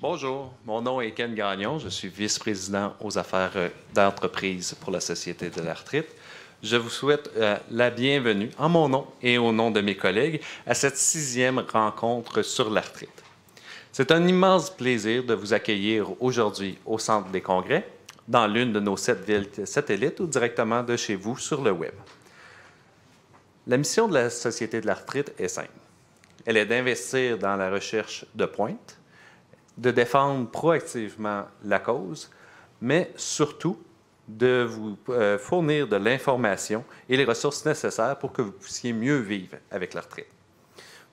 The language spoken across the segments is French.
Bonjour, mon nom est Ken Gagnon, je suis vice-président aux affaires euh, d'entreprise pour la Société de l'arthrite. Je vous souhaite euh, la bienvenue, en mon nom et au nom de mes collègues, à cette sixième rencontre sur l'arthrite. C'est un immense plaisir de vous accueillir aujourd'hui au Centre des congrès, dans l'une de nos sept villes satellites ou directement de chez vous sur le Web. La mission de la Société de l'arthrite est simple. Elle est d'investir dans la recherche de pointe, de défendre proactivement la cause, mais surtout de vous euh, fournir de l'information et les ressources nécessaires pour que vous puissiez mieux vivre avec la retraite.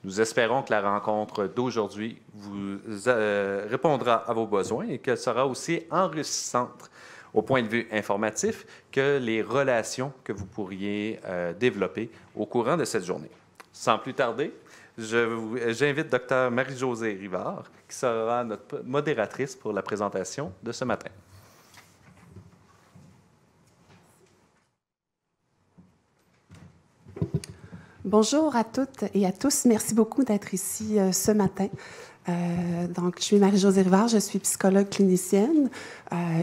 Nous espérons que la rencontre d'aujourd'hui vous euh, répondra à vos besoins et qu'elle sera aussi enrichissante au point de vue informatif que les relations que vous pourriez euh, développer au courant de cette journée. Sans plus tarder, euh, j'invite Dr Marie-Josée Rivard, qui sera notre modératrice pour la présentation de ce matin. Bonjour à toutes et à tous. Merci beaucoup d'être ici euh, ce matin. Euh, donc, je suis Marie-Josée Rivard, je suis psychologue clinicienne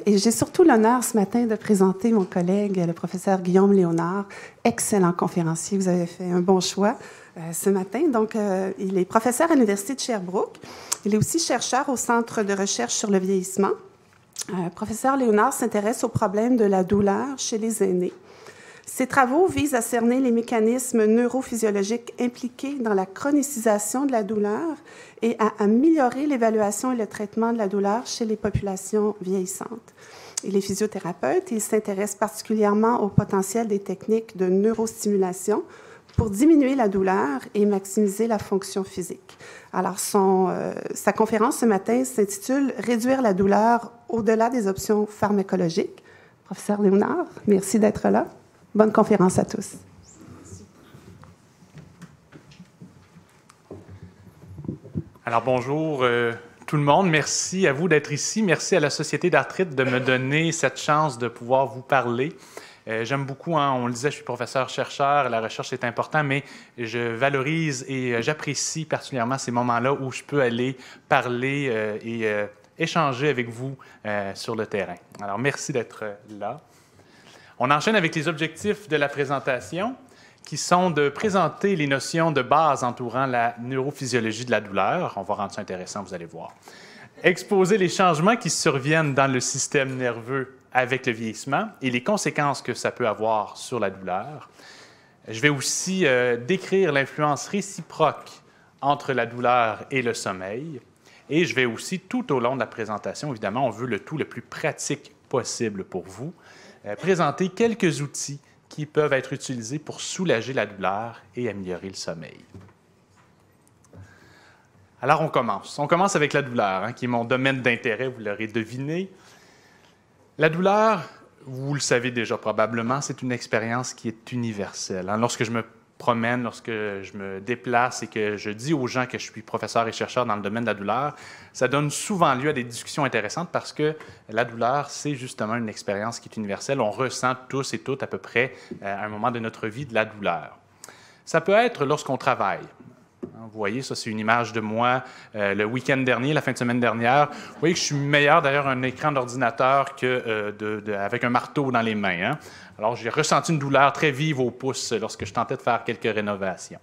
et j'ai surtout l'honneur ce matin de présenter mon collègue, le professeur Guillaume Léonard, excellent conférencier. Vous avez fait un bon choix. Euh, ce matin. Donc, euh, il est professeur à l'Université de Sherbrooke. Il est aussi chercheur au Centre de recherche sur le vieillissement. Euh, professeur Léonard s'intéresse au problème de la douleur chez les aînés. Ses travaux visent à cerner les mécanismes neurophysiologiques impliqués dans la chronicisation de la douleur et à améliorer l'évaluation et le traitement de la douleur chez les populations vieillissantes. Il est physiothérapeute et il s'intéresse particulièrement au potentiel des techniques de neurostimulation pour diminuer la douleur et maximiser la fonction physique. Alors, son, euh, sa conférence ce matin s'intitule Réduire la douleur au-delà des options pharmacologiques. Professeur Léonard, merci d'être là. Bonne conférence à tous. Alors, bonjour. Euh, tout le monde. Merci à vous d'être ici. Merci à la Société d'arthrite de me donner cette chance de pouvoir vous parler. Euh, j'aime beaucoup, hein, on le disait, je suis professeur-chercheur, la recherche est importante, mais je valorise et euh, j'apprécie particulièrement ces moments-là où je peux aller parler euh, et échanger avec vous sur le terrain. Alors, merci d'être là. On enchaîne avec les objectifs de la présentation qui sont de présenter les notions de base entourant la neurophysiologie de la douleur. On va rendre ça intéressant, vous allez voir. Exposer les changements qui surviennent dans le système nerveux avec le vieillissement et les conséquences que ça peut avoir sur la douleur. Je vais aussi euh, décrire l'influence réciproque entre la douleur et le sommeil. Et je vais aussi, tout au long de la présentation, évidemment, on veut le tout le plus pratique possible pour vous, euh, présenter quelques outils qui peuvent être utilisés pour soulager la douleur et améliorer le sommeil. Alors on commence. On commence avec la douleur, hein, qui est mon domaine d'intérêt, vous l'aurez deviné. La douleur, vous le savez déjà probablement, c'est une expérience qui est universelle. Hein. Lorsque je me promène, lorsque je me déplace et que je dis aux gens que je suis professeur et chercheur dans le domaine de la douleur, ça donne souvent lieu à des discussions intéressantes parce que la douleur, c'est justement une expérience qui est universelle. On ressent tous et toutes à peu près à euh, un moment de notre vie de la douleur. Ça peut être lorsqu'on travaille. Hein, vous voyez, ça, c'est une image de moi euh, le week-end dernier, la fin de semaine dernière. Vous voyez que je suis meilleur d'ailleurs un écran d'ordinateur que euh, avec un marteau dans les mains. Hein. Alors, j'ai ressenti une douleur très vive au pouce lorsque je tentais de faire quelques rénovations.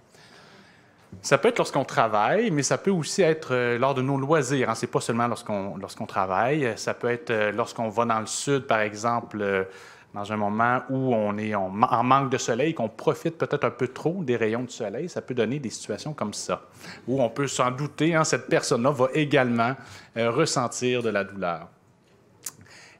Ça peut être lorsqu'on travaille, mais ça peut aussi être euh, lors de nos loisirs. Ce hein. C'est pas seulement lorsqu'on lorsqu'on travaille. Ça peut être lorsqu'on va dans le sud, par exemple dans un moment où on est en manque de soleil, qu'on profite peut-être un peu trop des rayons de soleil, ça peut donner des situations comme ça, où on peut s'en douter, hein, cette personne-là va également euh, ressentir de la douleur.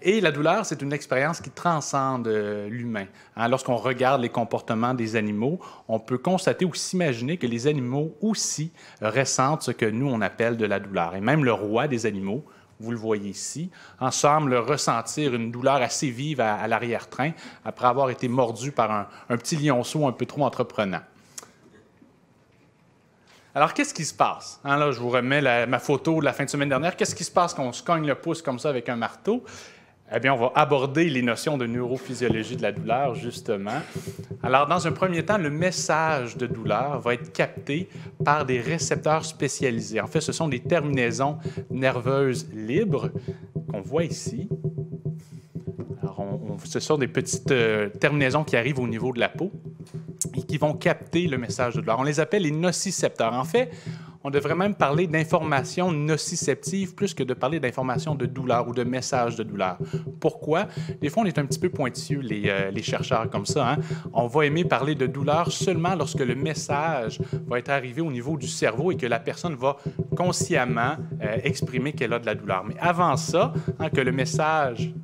Et la douleur, c'est une expérience qui transcende euh, l'humain. Hein. Lorsqu'on regarde les comportements des animaux, on peut constater ou s'imaginer que les animaux aussi ressentent ce que nous, on appelle de la douleur. Et même le roi des animaux, vous le voyez ici, Ensemble, semble ressentir une douleur assez vive à, l'arrière-train après avoir été mordu par un, petit lionceau un peu trop entreprenant. Alors, qu'est-ce qui se passe? Hein, là, je vous remets ma photo de la fin de semaine dernière. Qu'est-ce qui se passe quand on se cogne le pouce comme ça avec un marteau? Eh bien, on va aborder les notions de neurophysiologie de la douleur, justement. Alors, dans un premier temps, le message de douleur va être capté par des récepteurs spécialisés. En fait, ce sont des terminaisons nerveuses libres qu'on voit ici. Alors, ce sont des petites euh, terminaisons qui arrivent au niveau de la peau et qui vont capter le message de douleur. On les appelle les nocicepteurs. En fait, on devrait même parler d'informations nociceptives plus que de parler d'informations de douleur ou de messages de douleur. Pourquoi? Des fois, on est un petit peu pointilleux, les, euh, chercheurs, comme ça. Hein. On va aimer parler de douleur seulement lorsque le message va être arrivé au niveau du cerveau et que la personne va consciemment euh, exprimer qu'elle a de la douleur. Mais avant ça, hein, que le message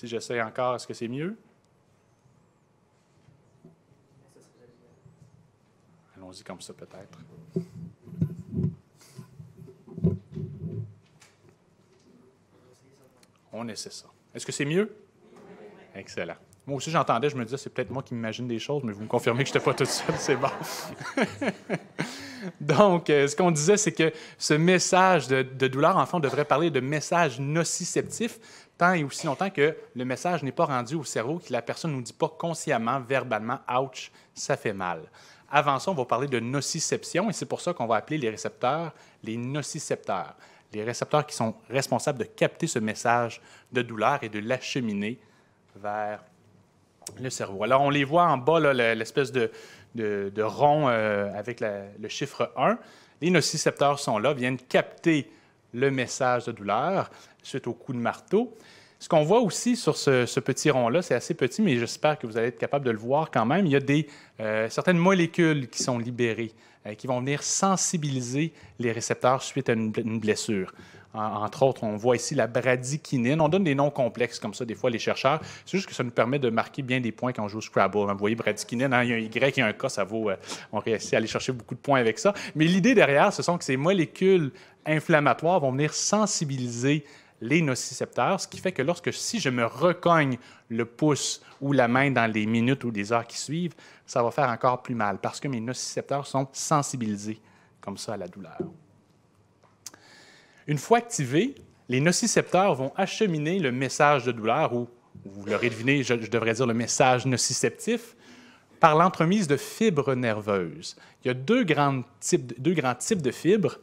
Si j'essaie encore, est-ce que c'est mieux? Allons-y comme ça peut-être. On essaie ça. Est-ce que c'est mieux? Excellent. Moi aussi, j'entendais, je me disais, c'est peut-être moi qui m'imagine des choses, mais vous me confirmez que je n'étais pas tout seul, c'est bon. Donc, euh, ce qu'on disait, c'est que ce message de, de douleur, en devrait parler de message nociceptif tant et aussi longtemps que le message n'est pas rendu au cerveau, que la personne ne nous dit pas consciemment, verbalement, ouch, ça fait mal. Avant ça, on va parler de nociception et c'est pour ça qu'on va appeler les récepteurs les nocicepteurs, les récepteurs qui sont responsables de capter ce message de douleur et de l'acheminer vers le cerveau. Alors, on les voit en bas, l'espèce de, rond euh, avec le chiffre 1. Les nocicepteurs sont là, viennent capter le message de douleur suite au coup de marteau. Ce qu'on voit aussi sur ce, petit rond-là, c'est assez petit, mais j'espère que vous allez être capable de le voir quand même, il y a des, euh, certaines molécules qui sont libérées, euh, qui vont venir sensibiliser les récepteurs suite à une, blessure. entre autres, on voit ici la bradykinine. On donne des noms complexes comme ça, des fois, les chercheurs. C'est juste que ça nous permet de marquer bien des points quand on joue au Scrabble. Hein. Vous voyez, bradykinine, hein, il y a un Y, il un K, ça vaut... Euh, on réussit à aller chercher beaucoup de points avec ça. Mais l'idée derrière, ce sont que ces molécules inflammatoires vont venir sensibiliser les nocicepteurs, ce qui fait que lorsque si je me recogne le pouce ou la main dans les minutes ou les heures qui suivent, ça va faire encore plus mal parce que mes nocicepteurs sont sensibilisés comme ça à la douleur. Une fois activés, les nocicepteurs vont acheminer le message de douleur ou vous l'aurez deviné, je, devrais dire le message nociceptif, par l'entremise de fibres nerveuses. Il y a deux, grands types, deux grands types de fibres.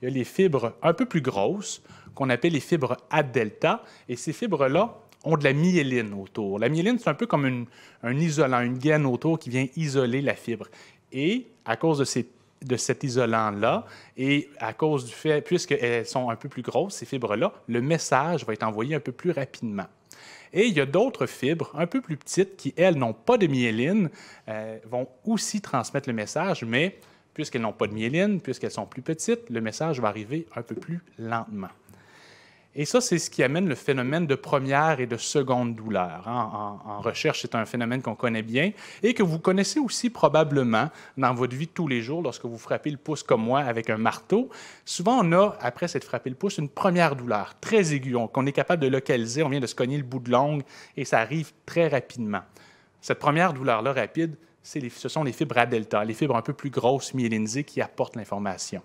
Il y a les fibres un peu plus grosses, qu'on appelle les fibres A delta. Et ces fibres-là ont de la myéline autour. La myéline, c'est un peu comme un isolant, une gaine autour qui vient isoler la fibre. Et à cause de cet isolant-là. Et à cause du fait, puisqu'elles sont un peu plus grosses, ces fibres-là, le message va être envoyé un peu plus rapidement. Et il y a d'autres fibres un peu plus petites qui, elles, n'ont pas de myéline, euh, vont aussi transmettre le message, mais puisqu'elles n'ont pas de myéline, puisqu'elles sont plus petites, le message va arriver un peu plus lentement. Et ça, c'est ce qui amène le phénomène de première et de seconde douleur. Hein. En, recherche, c'est un phénomène qu'on connaît bien et que vous connaissez aussi probablement dans votre vie tous les jours lorsque vous frappez le pouce comme moi avec un marteau. Souvent, on a, après s'être frappé le pouce, une première douleur très aiguë qu'on est capable de localiser. On vient de se cogner le bout de l'ongle et ça arrive très rapidement. Cette première douleur-là rapide, ce sont les fibres à delta, les fibres un peu plus grosses myélinisées qui apportent l'information.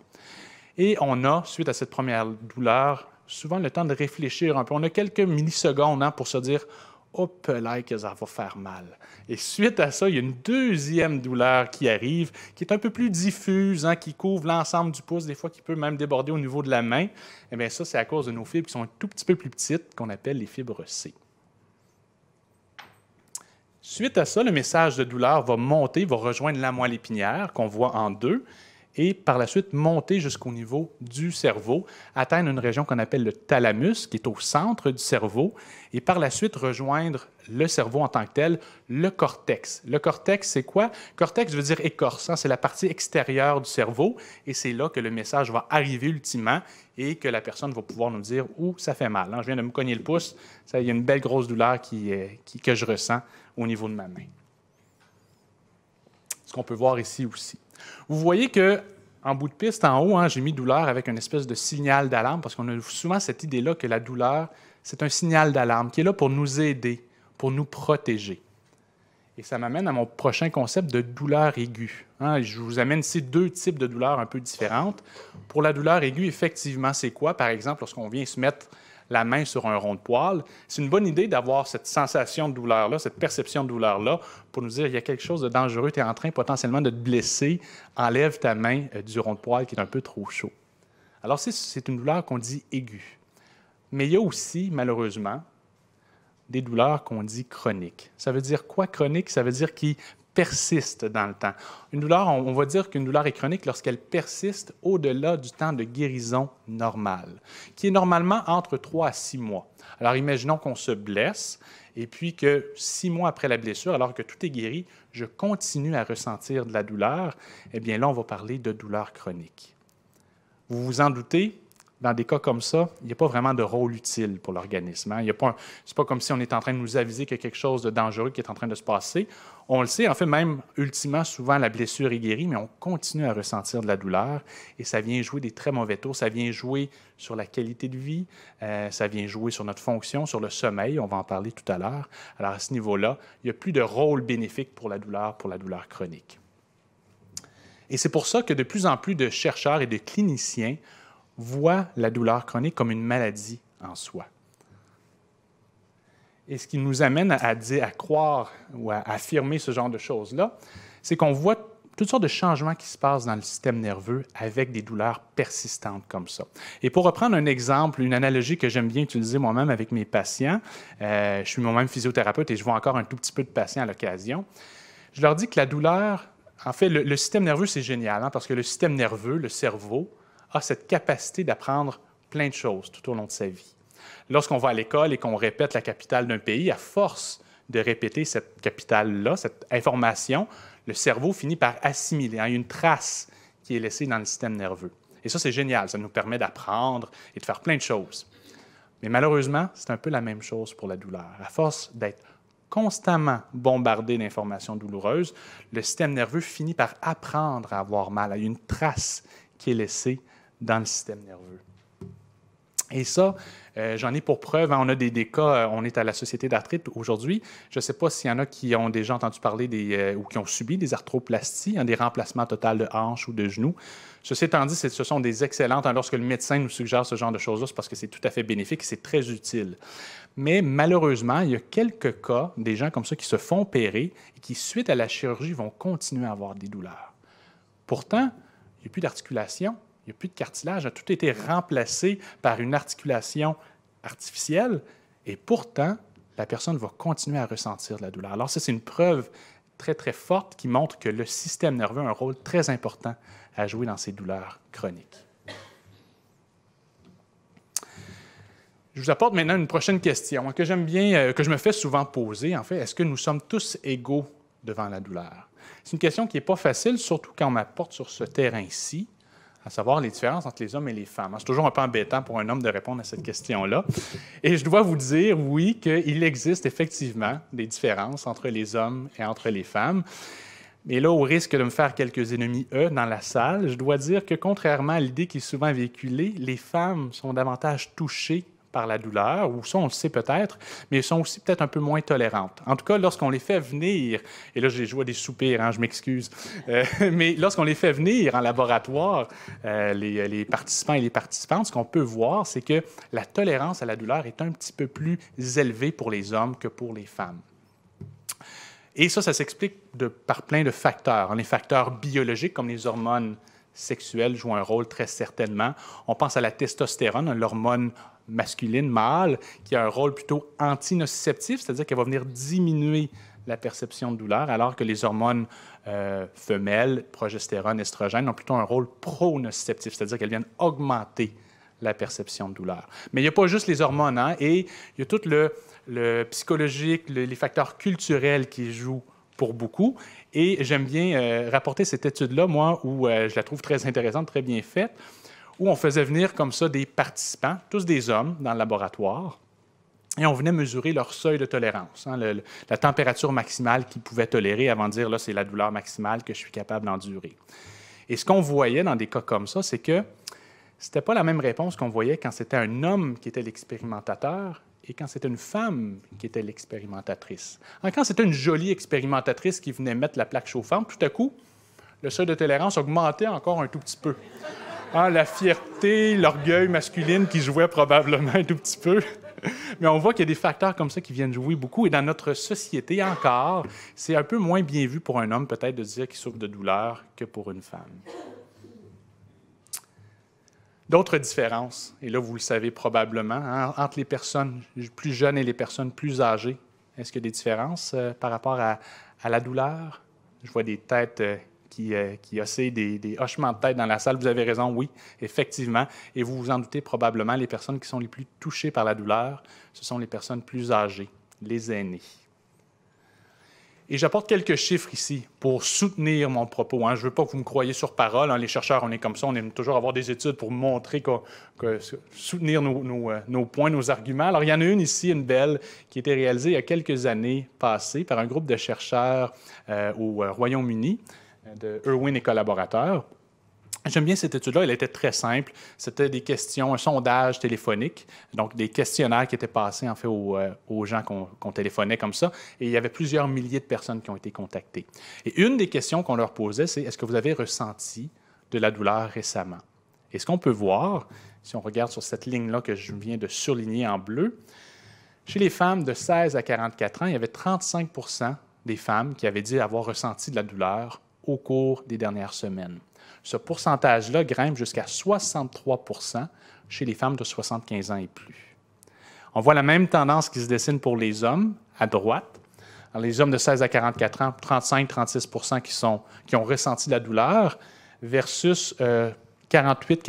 Et on a, suite à cette première douleur, souvent le temps de réfléchir un peu. On a quelques millisecondes hein, pour se dire Hop là, que ça va faire mal. Et suite à ça, il y a une deuxième douleur qui arrive, qui est un peu plus diffuse, hein, qui couvre l'ensemble du pouce, des fois qui peut même déborder au niveau de la main. Et eh bien, ça, c'est à cause de nos fibres qui sont un tout petit peu plus petites, qu'on appelle les fibres C. Suite à ça, le message de douleur va monter, va rejoindre la moelle épinière, qu'on voit en deux et par la suite monter jusqu'au niveau du cerveau, atteindre une région qu'on appelle le thalamus, qui est au centre du cerveau, et par la suite rejoindre le cerveau en tant que tel, le cortex. Le cortex, c'est quoi? Cortex veut dire écorce, hein, c'est la partie extérieure du cerveau, et c'est là que le message va arriver ultimement et que la personne va pouvoir nous dire où ça fait mal. Hein. Je viens de me cogner le pouce, ça, il y a une belle grosse douleur qui, qui, que je ressens au niveau de ma main. Ce qu'on peut voir ici aussi. Vous voyez que en bout de piste, en haut, hein, j'ai mis douleur avec une espèce de signal d'alarme, parce qu'on a souvent cette idée-là que la douleur, c'est un signal d'alarme qui est là pour nous aider, pour nous protéger. Et ça m'amène à mon prochain concept de douleur aiguë. Hein. je vous amène ici deux types de douleurs un peu différentes. Pour la douleur aiguë, effectivement, c'est quoi? Par exemple, lorsqu'on vient se mettre la main sur un rond de poil, c'est une bonne idée d'avoir cette sensation de douleur-là, cette perception de douleur-là, pour nous dire il y a quelque chose de dangereux, tu es en train potentiellement de te blesser, enlève ta main euh, du rond de poil qui est un peu trop chaud. Alors, c'est une douleur qu'on dit aiguë. Mais il y a aussi, malheureusement, des douleurs qu'on dit chroniques. Ça veut dire quoi chronique? Ça veut dire qui persiste dans le temps. Une douleur, on, va dire qu'une douleur est chronique lorsqu'elle persiste au-delà du temps de guérison normal, qui est normalement entre trois à six mois. Alors imaginons qu'on se blesse et puis que six mois après la blessure, alors que tout est guéri, je continue à ressentir de la douleur, eh bien là, on va parler de douleur chronique. Vous vous en doutez, dans des cas comme ça, il n'y a pas vraiment de rôle utile pour l'organisme. Hein. a Ce n'est pas comme si on est en train de nous aviser qu'il y a quelque chose de dangereux qui est en train de se passer on le sait, en fait, même ultimement, souvent, la blessure est guérie, mais on continue à ressentir de la douleur et ça vient jouer des très mauvais tours. Ça vient jouer sur la qualité de vie, euh, ça vient jouer sur notre fonction, sur le sommeil. On va en parler tout à l'heure. Alors, à ce niveau-là, il n'y a plus de rôle bénéfique pour la douleur, pour la douleur chronique. Et c'est pour ça que de plus en plus de chercheurs et de cliniciens voient la douleur chronique comme une maladie en soi. Et ce qui nous amène à, dire, à croire ou à affirmer ce genre de choses-là, c'est qu'on voit toutes sortes de changements qui se passent dans le système nerveux avec des douleurs persistantes comme ça. Et pour reprendre un exemple, une analogie que j'aime bien utiliser moi-même avec mes patients, euh, je suis moi-même physiothérapeute et je vois encore un tout petit peu de patients à l'occasion, je leur dis que la douleur, en fait, le, système nerveux, c'est génial, hein, parce que le système nerveux, le cerveau, a cette capacité d'apprendre plein de choses tout au long de sa vie. Lorsqu'on va à l'école et qu'on répète la capitale d'un pays, à force de répéter cette capitale-là, cette information, le cerveau finit par assimiler. a une trace qui est laissée dans le système nerveux. Et ça, c'est génial. Ça nous permet d'apprendre et de faire plein de choses. Mais malheureusement, c'est un peu la même chose pour la douleur. À force d'être constamment bombardé d'informations douloureuses, le système nerveux finit par apprendre à avoir mal. Il a une trace qui est laissée dans le système nerveux. Et ça, euh, j'en ai pour preuve. Hein, on a des, cas, euh, on est à la Société d'arthrite aujourd'hui. Je ne sais pas s'il y en a qui ont déjà entendu parler euh, ou qui ont subi des arthroplasties, hein, des remplacements totaux de hanches ou de genoux. Ceci étant dit, ce sont des excellentes. Hein, lorsque le médecin nous suggère ce genre de choses-là, c'est parce que c'est tout à fait bénéfique, c'est très utile. Mais malheureusement, il y a quelques cas, des gens comme ça qui se font opérer et qui, suite à la chirurgie, vont continuer à avoir des douleurs. Pourtant, il n'y a plus d'articulation, il n'y a plus de cartilage, a tout été remplacé par une articulation artificielle et pourtant, la personne va continuer à ressentir de la douleur. Alors ça, c'est une preuve très, très forte qui montre que le système nerveux a un rôle très important à jouer dans ces douleurs chroniques. Je vous apporte maintenant une prochaine question hein, que j'aime bien, euh, que je me fais souvent poser, en fait. Est-ce que nous sommes tous égaux devant la douleur? C'est une question qui n'est pas facile, surtout quand on m'apporte sur ce terrain-ci à savoir les différences entre les hommes et les femmes. Hein, c'est toujours un peu embêtant pour un homme de répondre à cette question-là. Et je dois vous dire, oui, qu'il existe effectivement des différences entre les hommes et entre les femmes. Mais là, au risque de me faire quelques ennemis, eux, dans la salle, je dois dire que contrairement à l'idée qui est souvent véhiculée, les femmes sont davantage touchées par la douleur, ou ça, on le sait peut-être, mais elles sont aussi peut-être un peu moins tolérantes. En tout cas, lorsqu'on les fait venir, et là, j'ai joué des soupirs, hein, je m'excuse, euh, mais lorsqu'on les fait venir en laboratoire, euh, les, les, participants et les participantes, ce qu'on peut voir, c'est que la tolérance à la douleur est un petit peu plus élevée pour les hommes que pour les femmes. Et ça, ça s'explique par plein de facteurs. Hein. Les facteurs biologiques, comme les hormones sexuelles, jouent un rôle très certainement. On pense à la testostérone, hein, l'hormone masculine, mâle, qui a un rôle plutôt antinociceptif, c'est-à-dire qu'elle va venir diminuer la perception de douleur, alors que les hormones euh, femelles, progestérone, estrogène, ont plutôt un rôle pronoceptif, c'est-à-dire qu'elles viennent augmenter la perception de douleur. Mais il n'y a pas juste les hormones, hein, et il y a tout le, psychologique, les facteurs culturels qui jouent pour beaucoup. Et j'aime bien euh, rapporter cette étude-là, moi, où euh, je la trouve très intéressante, très bien faite, où on faisait venir comme ça des participants, tous des hommes, dans le laboratoire, et on venait mesurer leur seuil de tolérance, hein, la température maximale qu'ils pouvaient tolérer avant de dire, là, c'est la douleur maximale que je suis capable d'endurer. Et ce qu'on voyait dans des cas comme ça, c'est que c'était pas la même réponse qu'on voyait quand c'était un homme qui était l'expérimentateur et quand c'était une femme qui était l'expérimentatrice. Hein, quand c'était une jolie expérimentatrice qui venait mettre la plaque chauffante, tout à coup, le seuil de tolérance augmentait encore un tout petit peu. Ah, la fierté, l'orgueil masculine qui jouait probablement un tout petit peu. Mais on voit qu'il y a des facteurs comme ça qui viennent jouer beaucoup. Et dans notre société encore, c'est un peu moins bien vu pour un homme peut-être de dire qu'il souffre de douleur que pour une femme. D'autres différences, et là vous le savez probablement, hein, entre les personnes plus jeunes et les personnes plus âgées, est-ce qu'il y a des différences euh, par rapport à, la douleur? Je vois des têtes euh, qui, euh, des, hochements de tête dans la salle. Vous avez raison, oui, effectivement. Et vous vous en doutez probablement, les personnes qui sont les plus touchées par la douleur, ce sont les personnes plus âgées, les aînés. Et j'apporte quelques chiffres ici pour soutenir mon propos. Hein. Je ne veux pas que vous me croyez sur parole. Hein. Les chercheurs, on est comme ça, on aime toujours avoir des études pour montrer, soutenir euh, nos, points, nos arguments. Alors, il y en a une ici, une belle, qui a été réalisée il y a quelques années passées par un groupe de chercheurs euh, au euh, Royaume-Uni de Irwin et collaborateurs. J'aime bien cette étude-là, elle était très simple. C'était des questions, un sondage téléphonique, donc des questionnaires qui étaient passés en fait aux, euh, gens qu'on téléphonait comme ça. Et il y avait plusieurs milliers de personnes qui ont été contactées. Et une des questions qu'on leur posait, c'est est-ce que vous avez ressenti de la douleur récemment? Et ce qu'on peut voir, si on regarde sur cette ligne-là que je viens de surligner en bleu, chez les femmes de 16 à 44 ans, il y avait 35 des femmes qui avaient dit avoir ressenti de la douleur au cours des dernières semaines. Ce pourcentage-là grimpe jusqu'à 63 chez les femmes de 75 ans et plus. On voit la même tendance qui se dessine pour les hommes, à droite. les hommes de 16 à 44 ans, 35-36 qui, qui ont ressenti la douleur, versus 48-49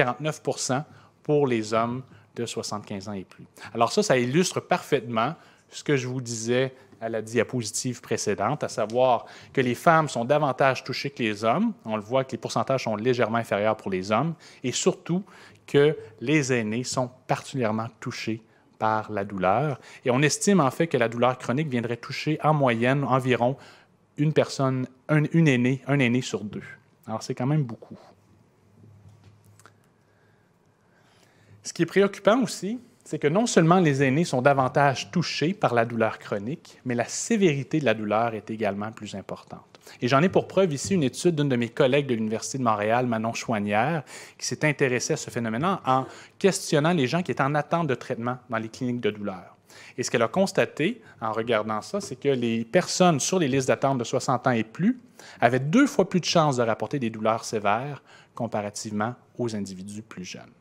euh, pour les hommes de 75 ans et plus. Alors ça, ça illustre parfaitement ce que je vous disais à la diapositive précédente, à savoir que les femmes sont davantage touchées que les hommes. On le voit que les pourcentages sont légèrement inférieurs pour les hommes et surtout que les aînés sont particulièrement touchés par la douleur. Et on estime en fait que la douleur chronique viendrait toucher en moyenne environ une personne, un, une aînée, un aîné sur deux. Alors c'est quand même beaucoup. Ce qui est préoccupant aussi, c'est que non seulement les aînés sont davantage touchés par la douleur chronique, mais la sévérité de la douleur est également plus importante. Et j'en ai pour preuve ici une étude d'une de mes collègues de l'Université de Montréal, Manon Chouanière, qui s'est intéressée à ce phénomène en questionnant les gens qui étaient en attente de traitement dans les cliniques de douleur. Et ce qu'elle a constaté en regardant ça, c'est que les personnes sur les listes d'attente de 60 ans et plus avaient deux fois plus de chances de rapporter des douleurs sévères comparativement aux individus plus jeunes.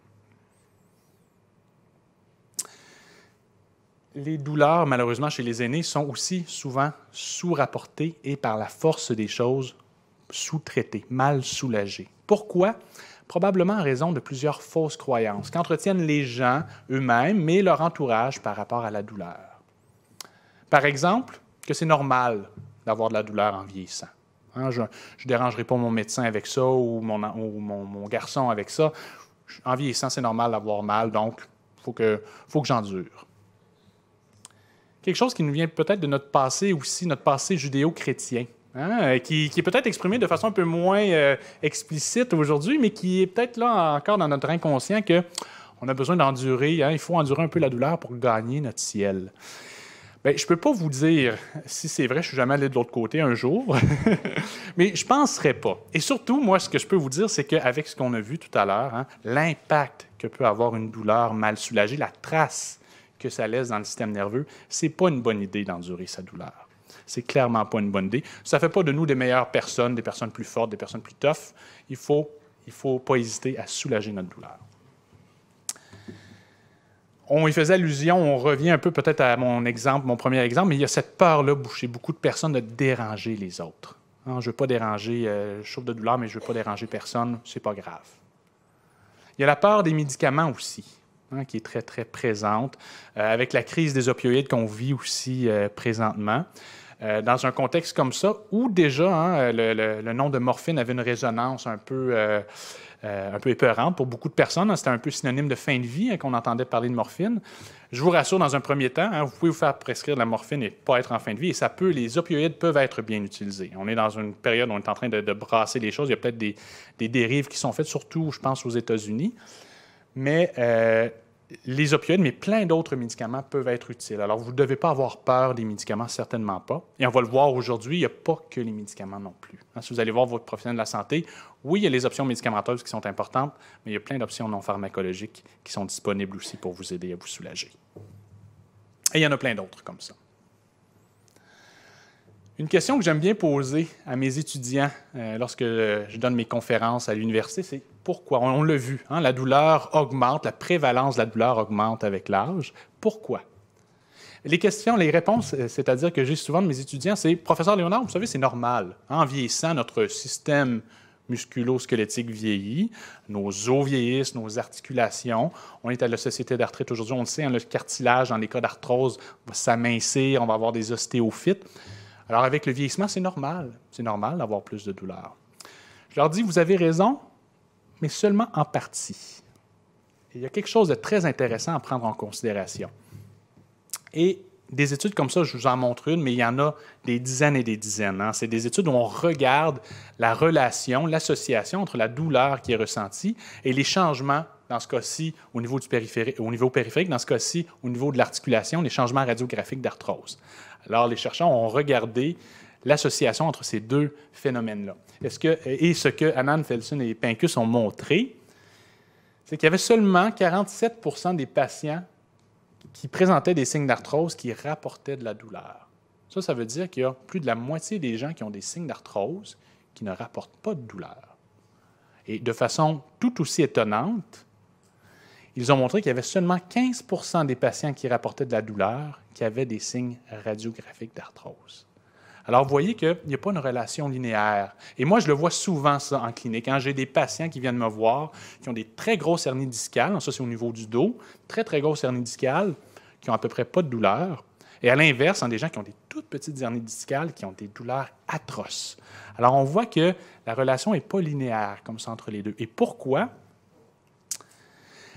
les douleurs, malheureusement, chez les aînés sont aussi souvent sous-rapportées et par la force des choses sous-traitées, mal soulagées. Pourquoi? Probablement en raison de plusieurs fausses croyances qu'entretiennent les gens eux-mêmes, mais leur entourage par rapport à la douleur. Par exemple, que c'est normal d'avoir de la douleur en vieillissant. Hein, je ne dérangerai pas mon médecin avec ça ou mon, garçon avec ça. En vieillissant, c'est normal d'avoir mal, donc il faut que, faut que j'endure quelque chose qui nous vient peut-être de notre passé aussi, notre passé judéo-chrétien. Hein, euh, qui, est peut-être exprimé de façon un peu moins euh, explicite aujourd'hui, mais qui est peut-être là encore dans notre inconscient que on a besoin d'endurer, hein. il faut endurer un peu la douleur pour gagner notre ciel. Bien, je ne peux pas vous dire si c'est vrai, je suis jamais allé de l'autre côté un jour, mais je ne penserai pas. Et surtout, moi, ce que je peux vous dire, c'est qu'avec ce qu'on a vu tout à l'heure, hein, l'impact que peut avoir une douleur mal soulagée, la trace que ça laisse dans le système nerveux, c'est pas une bonne idée d'endurer sa douleur. C'est clairement pas une bonne idée. Ça fait pas de nous des meilleures personnes, des personnes plus fortes, des personnes plus tough. Il faut, il faut pas hésiter à soulager notre douleur. On y faisait allusion, on revient un peu peut-être à mon exemple, mon premier exemple, mais il y a cette peur-là chez beaucoup de personnes de déranger les autres. Hein, je ne veux pas déranger, euh, je souffre de douleur, mais je ne veux pas déranger personne, c'est pas grave. Il y a la peur des médicaments aussi. Hein, qui est très, très présente, euh, avec la crise des opioïdes qu'on vit aussi euh, présentement. Euh, dans un contexte comme ça, où déjà hein, le, nom de morphine avait une résonance un peu, un peu épeurante pour beaucoup de personnes. Hein, c'était un peu synonyme de fin de vie qu'on entendait parler de morphine. Je vous rassure, dans un premier temps, vous pouvez vous faire prescrire de la morphine et pas être en fin de vie. Et ça peut, les opioïdes peuvent être bien utilisés. On est dans une période où on est en train de, de brasser les choses. Il y a peut-être des, des, dérives qui sont faites, surtout, je pense, aux États-Unis mais euh, les opioïdes, mais plein d'autres médicaments peuvent être utiles. Alors, vous ne devez pas avoir peur des médicaments, certainement pas. Et on va le voir aujourd'hui, il n'y a pas que les médicaments non plus. Hein, si vous allez voir votre professionnel de la santé, oui, il y a les options médicamenteuses qui sont importantes, mais il y a plein d'options non pharmacologiques qui sont disponibles aussi pour vous aider à vous soulager. Et il y en a plein d'autres comme ça. Une question que j'aime bien poser à mes étudiants euh, lorsque je donne mes conférences à l'université, c'est pourquoi? On, l'a vu, hein, la douleur augmente, la prévalence de la douleur augmente avec l'âge. Pourquoi? Les questions, les réponses, euh, c'est-à-dire que j'ai souvent de mes étudiants, c'est Professeur Léonard, vous savez, c'est normal. En vieillissant, notre système musculo-squelettique vieillit, nos os vieillissent, nos articulations. On est à la société d'arthrite aujourd'hui, on le sait, hein, le cartilage, dans les cas d'arthrose, va s'amincir, on va avoir des ostéophytes. Alors avec le vieillissement, c'est normal. C'est normal d'avoir plus de douleur. Je leur dis, vous avez raison, mais seulement en partie. il y a quelque chose de très intéressant à prendre en considération. Et des études comme ça, je vous en montre une, mais il y en a des dizaines et des dizaines. Hein. C'est des études où on regarde la relation, l'association entre la douleur qui est ressentie et les changements, dans ce cas-ci, au niveau du périphérique, au niveau périphérique, dans ce cas-ci, au niveau de l'articulation, les changements radiographiques d'arthrose. Alors, les chercheurs ont regardé l'association entre ces deux phénomènes-là. et ce que Anand, Felson et Pincus ont montré, c'est qu'il y avait seulement 47 des patients qui présentaient des signes d'arthrose qui rapportaient de la douleur. Ça, ça veut dire qu'il y a plus de la moitié des gens qui ont des signes d'arthrose qui ne rapportent pas de douleur. Et de façon tout aussi étonnante, ils ont montré qu'il y avait seulement 15 des patients qui rapportaient de la douleur qui avaient des signes radiographiques d'arthrose. Alors, vous voyez qu'il n'y a pas une relation linéaire. Et moi, je le vois souvent, ça, en clinique. Quand j'ai des patients qui viennent me voir, qui ont des très grosses hernies discales, ça, c'est au niveau du dos, très, très grosses hernies discales, qui ont à peu près pas de douleur. Et à l'inverse, a des gens qui ont des toutes petites hernies discales, qui ont des douleurs atroces. Alors, on voit que la relation n'est pas linéaire comme ça entre les deux. Et pourquoi?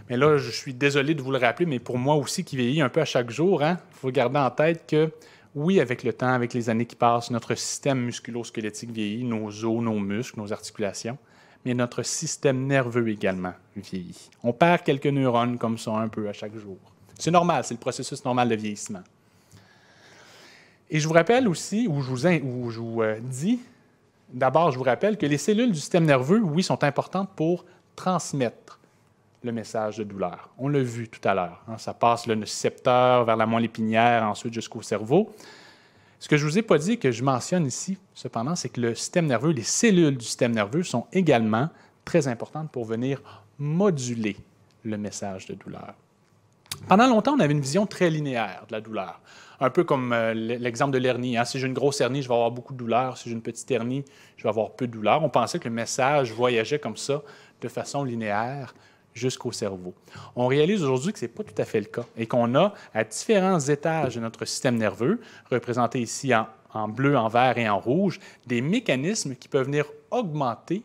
Mais là, je suis désolé de vous le rappeler, mais pour moi aussi qui vieillis un peu à chaque jour, il hein, faut garder en tête que oui, avec le temps, avec les années qui passent, notre système musculo-squelettique vieillit, nos os, nos muscles, nos articulations, mais notre système nerveux également vieillit. On perd quelques neurones comme ça un peu à chaque jour. C'est normal, c'est le processus normal de vieillissement. Et je vous rappelle aussi, ou je vous, euh, dis, d'abord, je vous rappelle que les cellules du système nerveux, oui, sont importantes pour transmettre le message de douleur. On l'a vu tout à l'heure. Hein. ça passe le nocicepteur vers la moelle épinière, ensuite jusqu'au cerveau. Ce que je ne vous ai pas dit que je mentionne ici, cependant, c'est que le système nerveux, les cellules du système nerveux sont également très importantes pour venir moduler le message de douleur. Pendant longtemps, on avait une vision très linéaire de la douleur, un peu comme euh, l'exemple de l'hernie. Hein. Si j'ai une grosse hernie, je vais avoir beaucoup de douleur. Si j'ai une petite hernie, je vais avoir peu de douleur. On pensait que le message voyageait comme ça, de façon linéaire, jusqu'au cerveau. On réalise aujourd'hui que ce n'est pas tout à fait le cas et qu'on a à différents étages de notre système nerveux, représentés ici en, bleu, en vert et en rouge, des mécanismes qui peuvent venir augmenter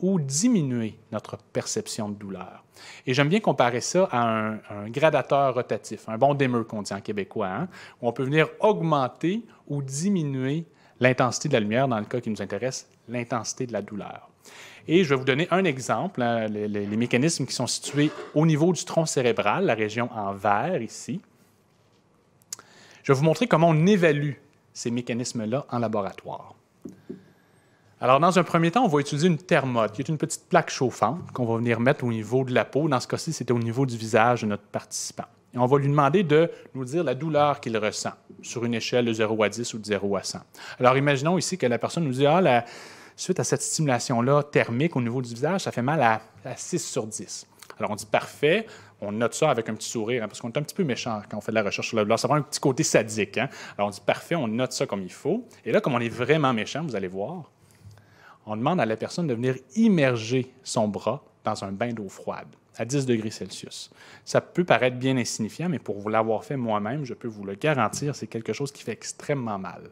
ou diminuer notre perception de douleur. Et j'aime bien comparer ça à un, gradateur rotatif, un bon démeur qu'on dit en québécois, hein, où on peut venir augmenter ou diminuer l'intensité de la lumière, dans le cas qui nous intéresse, l'intensité de la douleur. Et je vais vous donner un exemple, hein, les, mécanismes qui sont situés au niveau du tronc cérébral, la région en vert ici. Je vais vous montrer comment on évalue ces mécanismes-là en laboratoire. Alors, dans un premier temps, on va étudier une thermode, qui est une petite plaque chauffante qu'on va venir mettre au niveau de la peau. Dans ce cas-ci, c'était au niveau du visage de notre participant. Et on va lui demander de nous dire la douleur qu'il ressent sur une échelle de 0 à 10 ou de 0 à 100. Alors, imaginons ici que la personne nous dit Ah, la, Suite à cette stimulation-là thermique au niveau du visage, ça fait mal à, 6 sur 10. Alors, on dit parfait, on note ça avec un petit sourire, hein, parce qu'on est un petit peu méchant quand on fait de la recherche sur le blanc, Ça prend un petit côté sadique. Hein. Alors, on dit parfait, on note ça comme il faut. Et là, comme on est vraiment méchant, vous allez voir, on demande à la personne de venir immerger son bras dans un bain d'eau froide à 10 degrés Celsius. Ça peut paraître bien insignifiant, mais pour vous l'avoir fait moi-même, je peux vous le garantir, c'est quelque chose qui fait extrêmement mal.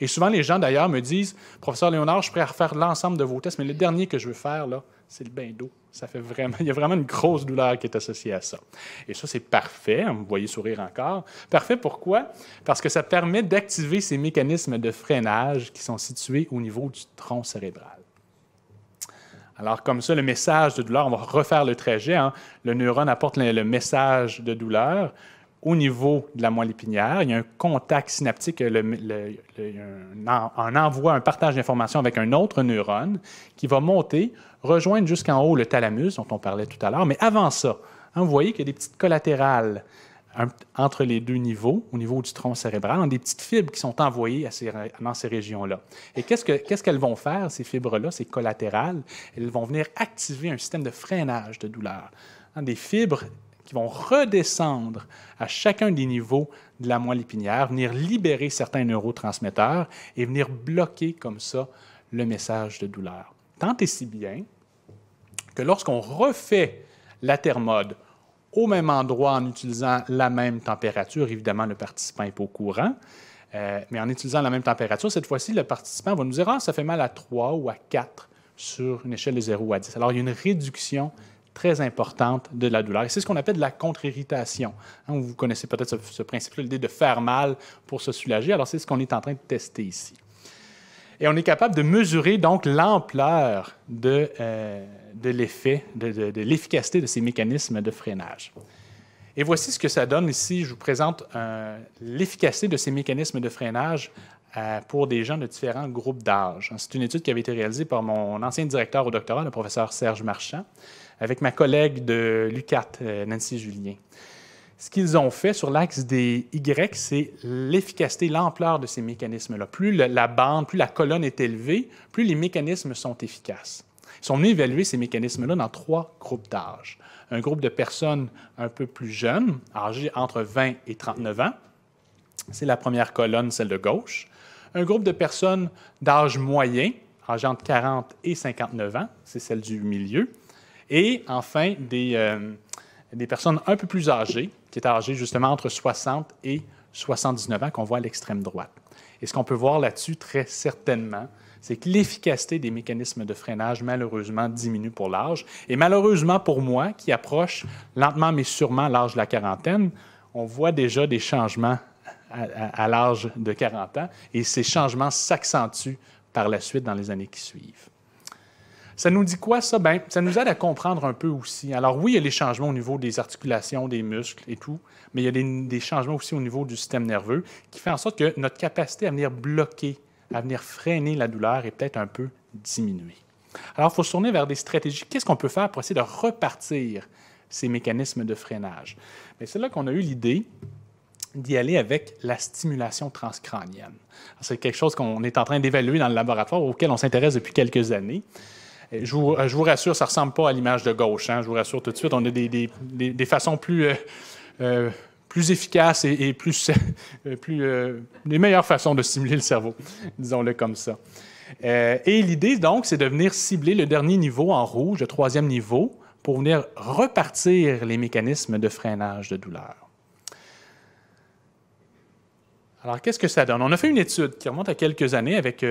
Et souvent, les gens d'ailleurs me disent Professeur Léonard, je suis prêt refaire l'ensemble de vos tests, mais le dernier que je veux faire, là, c'est le bain d'eau. Ça fait vraiment, il y a vraiment une grosse douleur qui est associée à ça. Et ça, c'est parfait. Vous voyez sourire encore. Parfait pourquoi? Parce que ça permet d'activer ces mécanismes de freinage qui sont situés au niveau du tronc cérébral. Alors, comme ça, le message de douleur, on va refaire le trajet. Hein. Le neurone apporte le, message de douleur au niveau de la moelle épinière. Il y a un contact synaptique, un, envoi, un partage d'informations avec un autre neurone qui va monter, rejoindre jusqu'en haut le thalamus dont on parlait tout à l'heure. Mais avant ça, hein, vous voyez qu'il y a des petites collatérales entre les deux niveaux, au niveau du tronc cérébral, dans des petites fibres qui sont envoyées dans ces régions-là. Et qu'est-ce qu'elles vont faire, ces fibres-là, ces collatérales? Elles vont venir activer un système de freinage de douleur. Hein, des fibres qui vont redescendre à chacun des niveaux de la moelle épinière, venir libérer certains neurotransmetteurs et venir bloquer comme ça le message de douleur. Tant et si bien que lorsqu'on refait la thermode au même endroit en utilisant la même température. Évidemment, le participant n'est pas au courant. Euh, mais en utilisant la même température, cette fois-ci, le participant va nous dire Ah, ça fait mal à 3 ou à 4 sur une échelle de 0 à 10. Alors, il y a une réduction très importante de la douleur. et C'est ce qu'on appelle de la contre-irritation. Hein, vous connaissez peut-être ce, principe-là, l'idée de faire mal pour se soulager. Alors, c'est ce qu'on est en train de tester ici. Et on est capable de mesurer donc l'ampleur de, euh, de l'effet, de, l'efficacité de ces mécanismes de freinage. Et voici ce que ça donne ici. Je vous présente euh, l'efficacité de ces mécanismes de freinage euh, pour des gens de différents groupes d'âge. Hein, c'est une étude qui avait été réalisée par mon ancien directeur au doctorat, le professeur Serge Marchand, avec ma collègue de l'UCAT, euh, Nancy Julien. Ce qu'ils ont fait sur l'axe des Y, c'est l'efficacité, l'ampleur de ces mécanismes-là. Plus la bande, plus la colonne est élevée, plus les mécanismes sont efficaces. Ils sont venus évaluer ces mécanismes-là dans trois groupes d'âge. Un groupe de personnes un peu plus jeunes, âgées entre 20 et 39 ans. C'est la première colonne, celle de gauche. Un groupe de personnes d'âge moyen, âgées entre 40 et 59 ans, c'est celle du milieu. Et enfin, des, euh, des personnes un peu plus âgées, qui est âgée justement entre 60 et 79 ans, qu'on voit à l'extrême droite. Et ce qu'on peut voir là-dessus, très certainement, c'est que l'efficacité des mécanismes de freinage, malheureusement, diminue pour l'âge. Et malheureusement pour moi, qui approche lentement mais sûrement l'âge de la quarantaine, on voit déjà des changements à, l'âge de 40 ans et ces changements s'accentuent par la suite dans les années qui suivent. Ça nous dit quoi, ça? Bien, ça nous aide à comprendre un peu aussi. Alors oui, il y a les changements au niveau des articulations, des muscles et tout, mais il y a des changements aussi au niveau du système nerveux qui fait en sorte que notre capacité à venir bloquer à venir freiner la douleur et peut-être un peu diminuer. Alors, il faut se tourner vers des stratégies. Qu'est-ce qu'on peut faire pour essayer de repartir ces mécanismes de freinage? C'est là qu'on a eu l'idée d'y aller avec la stimulation transcrânienne. C'est quelque chose qu'on est en train d'évaluer dans le laboratoire auquel on s'intéresse depuis quelques années. Euh, je vous, rassure, ça ne ressemble pas à l'image de gauche. Hein. Je vous rassure tout de suite, on a des, façons plus euh, euh, plus efficace et, plus, euh, euh, les meilleures façons de stimuler le cerveau, disons-le comme ça. Euh, et l'idée, donc, c'est de venir cibler le dernier niveau en rouge, le troisième niveau, pour venir repartir les mécanismes de freinage de douleur. Alors, qu'est-ce que ça donne? On a fait une étude qui remonte à quelques années avec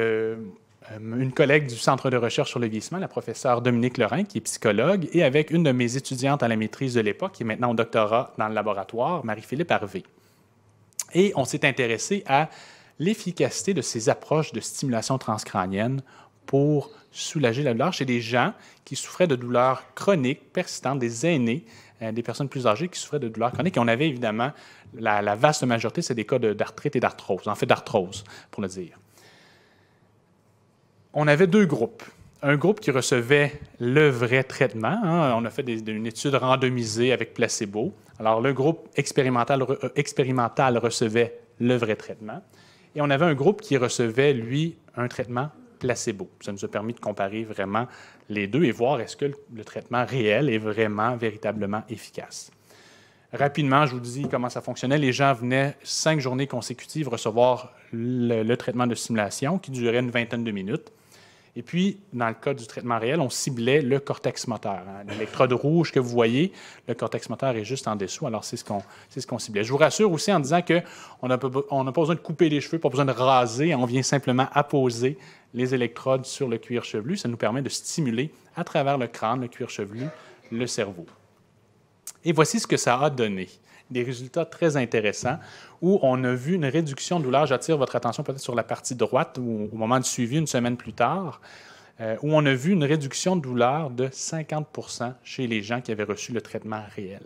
euh, une collègue du Centre de recherche sur le vieillissement, la professeure Dominique Lorrain, qui est psychologue, et avec une de mes étudiantes à la maîtrise de l'époque, qui est maintenant au doctorat dans le laboratoire, Marie-Philippe Harvey. Et on s'est intéressé à l'efficacité de ces approches de stimulation transcrânienne pour soulager la douleur chez des gens qui souffraient de douleurs chroniques persistantes, des aînés, euh, des personnes plus âgées qui souffraient de douleurs chroniques. Et on avait évidemment, la, vaste majorité, c'est des cas d'arthrite et d'arthrose, en fait d'arthrose, pour le dire on avait deux groupes. Un groupe qui recevait le vrai traitement. Hein. On a fait une étude randomisée avec placebo. Alors, le groupe euh, expérimental, recevait le vrai traitement. Et on avait un groupe qui recevait, lui, un traitement placebo. Ça nous a permis de comparer vraiment les deux et voir est-ce que le, traitement réel est vraiment, véritablement efficace. Rapidement, je vous dis comment ça fonctionnait. Les gens venaient cinq journées consécutives recevoir le traitement de simulation qui durait une vingtaine de minutes. Et puis, dans le cas du traitement réel, on ciblait le cortex moteur. Hein. L'électrode rouge que vous voyez, le cortex moteur est juste en dessous, alors c'est ce qu'on ciblait. Je vous rassure aussi en disant qu'on n'a pas besoin de couper les cheveux, pas besoin de raser, on vient simplement apposer les électrodes sur le cuir chevelu. Ça nous permet de stimuler à travers le crâne, le cuir chevelu, le cerveau. Et voici ce que ça a donné des résultats très intéressants où on a vu une réduction de douleur. J'attire votre attention peut-être sur la partie droite au moment du suivi, une semaine plus tard, euh, où on a vu une réduction de douleur de 50 chez les gens qui avaient reçu le traitement réel.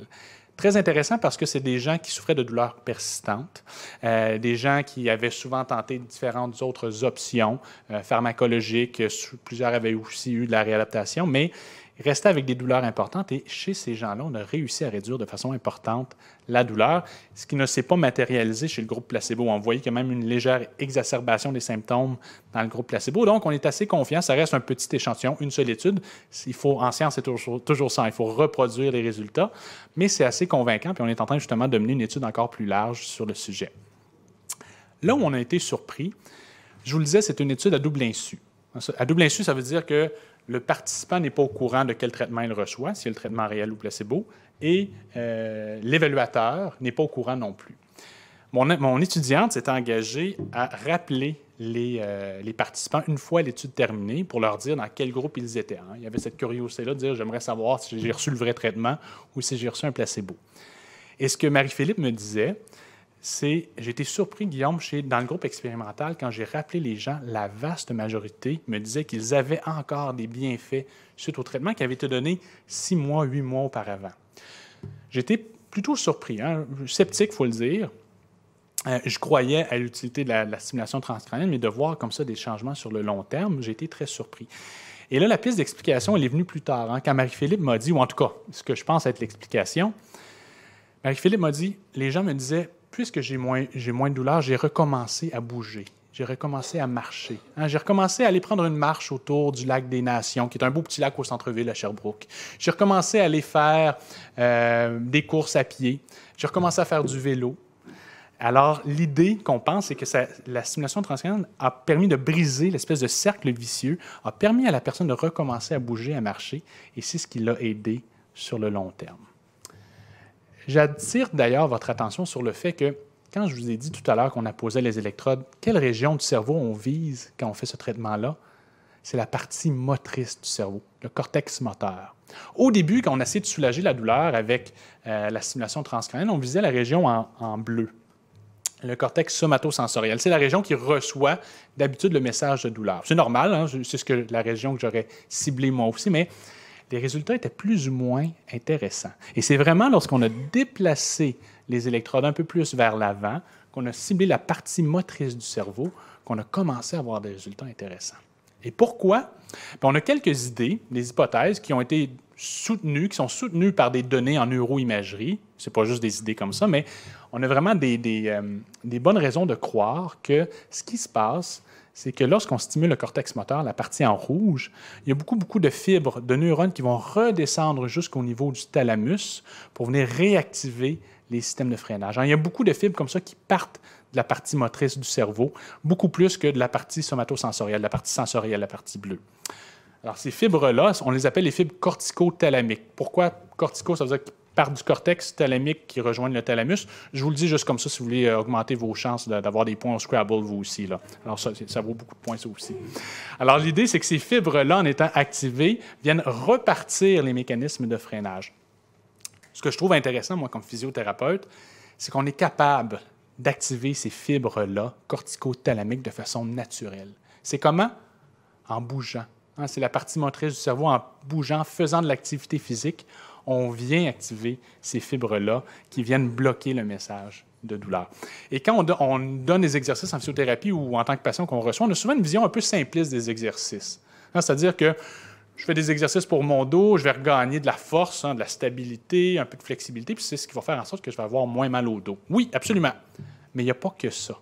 Très intéressant parce que c'est des gens qui souffraient de douleurs persistantes, euh, des gens qui avaient souvent tenté différentes autres options euh, pharmacologiques, plusieurs avaient aussi eu de la réadaptation, mais restait avec des douleurs importantes. Et chez ces gens-là, on a réussi à réduire de façon importante la douleur, ce qui ne s'est pas matérialisé chez le groupe placebo. On voyait quand même une légère exacerbation des symptômes dans le groupe placebo. Donc, on est assez confiant. Ça reste un petit échantillon, une seule étude. Il faut, en science, c'est toujours, toujours ça. Il faut reproduire les résultats. Mais c'est assez convaincant. Puis on est en train justement de mener une étude encore plus large sur le sujet. Là où on a été surpris, je vous le disais, c'est une étude à double insu. À double insu, ça veut dire que le participant n'est pas au courant de quel traitement il reçoit, si c'est le traitement réel ou placebo, et euh, l'évaluateur n'est pas au courant non plus. Mon, étudiante s'est engagée à rappeler euh, les, participants une fois l'étude terminée pour leur dire dans quel groupe ils étaient. Hein. Il y avait cette curiosité-là de dire j'aimerais savoir si j'ai reçu le vrai traitement ou si j'ai reçu un placebo. Et ce que Marie-Philippe me disait, c'est, j'étais surpris, Guillaume, chez, dans le groupe expérimental, quand j'ai rappelé les gens, la vaste majorité me disait qu'ils avaient encore des bienfaits suite au traitement qui avait été donné six mois, huit mois auparavant. J'étais plutôt surpris, hein, sceptique, il faut le dire. Euh, je croyais à l'utilité de la, stimulation transcranienne, mais de voir comme ça des changements sur le long terme, j'ai été très surpris. Et là, la piste d'explication, elle est venue plus tard, hein, quand Marie-Philippe m'a dit, ou en tout cas, ce que je pense être l'explication, Marie-Philippe m'a dit, les gens me disaient, puisque j'ai moins, moins de douleur, j'ai recommencé à bouger. J'ai recommencé à marcher. Hein, j'ai recommencé à aller prendre une marche autour du lac des Nations, qui est un beau petit lac au centre-ville à Sherbrooke. J'ai recommencé à aller faire euh, des courses à pied. J'ai recommencé à faire du vélo. Alors, l'idée qu'on pense, c'est que la stimulation transcendante a permis de briser l'espèce de cercle vicieux, a permis à la personne de recommencer à bouger, à marcher, et c'est ce qui l'a aidé sur le long terme. J'attire d'ailleurs votre attention sur le fait que quand je vous ai dit tout à l'heure qu'on apposait les électrodes, quelle région du cerveau on vise quand on fait ce traitement-là? C'est la partie motrice du cerveau, le cortex moteur. Au début, quand on essaie de soulager la douleur avec euh, la stimulation transcranienne, on visait la région en, bleu, le cortex somatosensoriel. C'est la région qui reçoit d'habitude le message de douleur. C'est normal, hein, c'est ce que la région que j'aurais ciblée moi aussi, mais les résultats étaient plus ou moins intéressants. Et c'est vraiment lorsqu'on a déplacé les électrodes un peu plus vers l'avant, qu'on a ciblé la partie motrice du cerveau, qu'on a commencé à avoir des résultats intéressants. Et pourquoi? Ben, on a quelques idées, des hypothèses qui ont été soutenues, qui sont soutenues par des données en neuroimagerie. Ce n'est pas juste des idées comme ça, mais on a vraiment des euh, bonnes raisons de croire que ce qui se passe, c'est que lorsqu'on stimule le cortex moteur, la partie en rouge, il y a beaucoup, beaucoup de fibres, de neurones qui vont redescendre jusqu'au niveau du thalamus pour venir réactiver les systèmes de freinage. Hein, il y a beaucoup de fibres comme ça qui partent de la partie motrice du cerveau, beaucoup plus que de la partie somatosensorielle, la partie sensorielle, la partie bleue. Alors, ces fibres-là, on les appelle les fibres cortico-thalamiques. Pourquoi cortico, ça veut dire par du cortex thalamique qui rejoignent le thalamus. Je vous le dis juste comme ça si vous voulez euh, augmenter vos chances d'avoir des points au Scrabble, vous aussi. Là. Alors, ça, vaut beaucoup de points, ça aussi. Alors, l'idée, c'est que ces fibres-là, en étant activées, viennent repartir les mécanismes de freinage. Ce que je trouve intéressant, moi, comme physiothérapeute, c'est qu'on est capable d'activer ces fibres-là, corticothalamiques, de façon naturelle. C'est comment? En bougeant. Hein, c'est la partie motrice du cerveau en bougeant, faisant de l'activité physique on vient activer ces fibres-là qui viennent bloquer le message de douleur. Et quand on, donne des exercices en physiothérapie ou en tant que patient qu'on reçoit, on a souvent une vision un peu simpliste des exercices. Hein, c'est-à-dire que je fais des exercices pour mon dos, je vais regagner de la force, hein, de la stabilité, un peu de flexibilité, puis c'est ce qui va faire en sorte que je vais avoir moins mal au dos. Oui, absolument. Mais il n'y a pas que ça.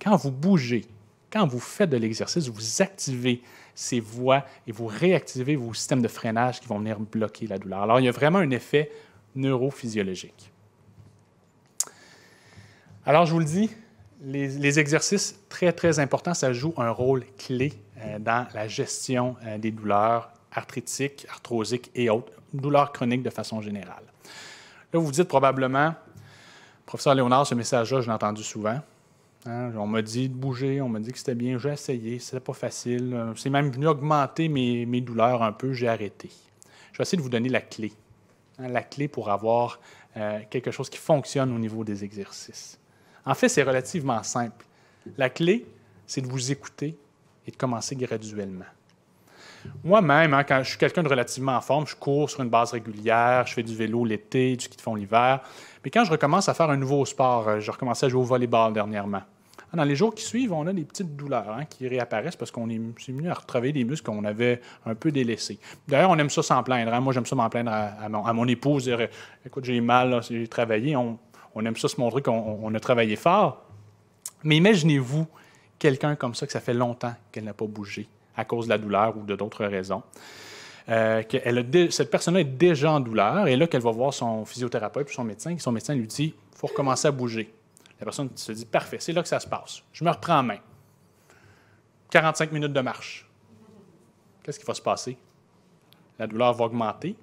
Quand vous bougez, quand vous faites de l'exercice, vous activez ces voies et vous réactivez vos systèmes de freinage qui vont venir bloquer la douleur. Alors, il y a vraiment un effet neurophysiologique. Alors, je vous le dis, les, exercices très, très importants, ça joue un rôle clé euh, dans la gestion euh, des douleurs arthritiques, arthrosiques et autres, douleurs chroniques de façon générale. Là, vous vous dites probablement, professeur Léonard, ce message-là, je l'ai entendu souvent. Hein, on m'a dit de bouger, on m'a dit que c'était bien, j'ai essayé, c'était pas facile. Euh, c'est même venu augmenter mes, douleurs un peu, j'ai arrêté. Je vais essayer de vous donner la clé. Hein, la clé pour avoir euh, quelque chose qui fonctionne au niveau des exercices. En fait, c'est relativement simple. La clé, c'est de vous écouter et de commencer graduellement. Moi-même, hein, quand je suis quelqu'un de relativement en forme, je cours sur une base régulière, je fais du vélo l'été, du ski de fond l'hiver. Mais quand je recommence à faire un nouveau sport, euh, je recommençais à jouer au volleyball dernièrement. Ah, dans les jours qui suivent, on a des petites douleurs hein, qui réapparaissent parce qu'on est, venu à retravailler des muscles qu'on avait un peu délaissés. D'ailleurs, on aime ça s'en plaindre. Hein. Moi, j'aime ça m'en plaindre à, à, mon, épouse. Dire, écoute, j'ai mal, j'ai travaillé. On, on, aime ça se montrer qu'on a travaillé fort. Mais imaginez-vous quelqu'un comme ça que ça fait longtemps qu'elle n'a pas bougé à cause de la douleur ou de d'autres raisons. Euh, cette personne-là est déjà en douleur, et là qu'elle va voir son physiothérapeute ou son médecin, son médecin lui dit « faut recommencer à bouger ». La personne se dit « parfait, c'est là que ça se passe, je me reprends en main ». 45 minutes de marche. Qu'est-ce qui va se passer? La douleur va augmenter,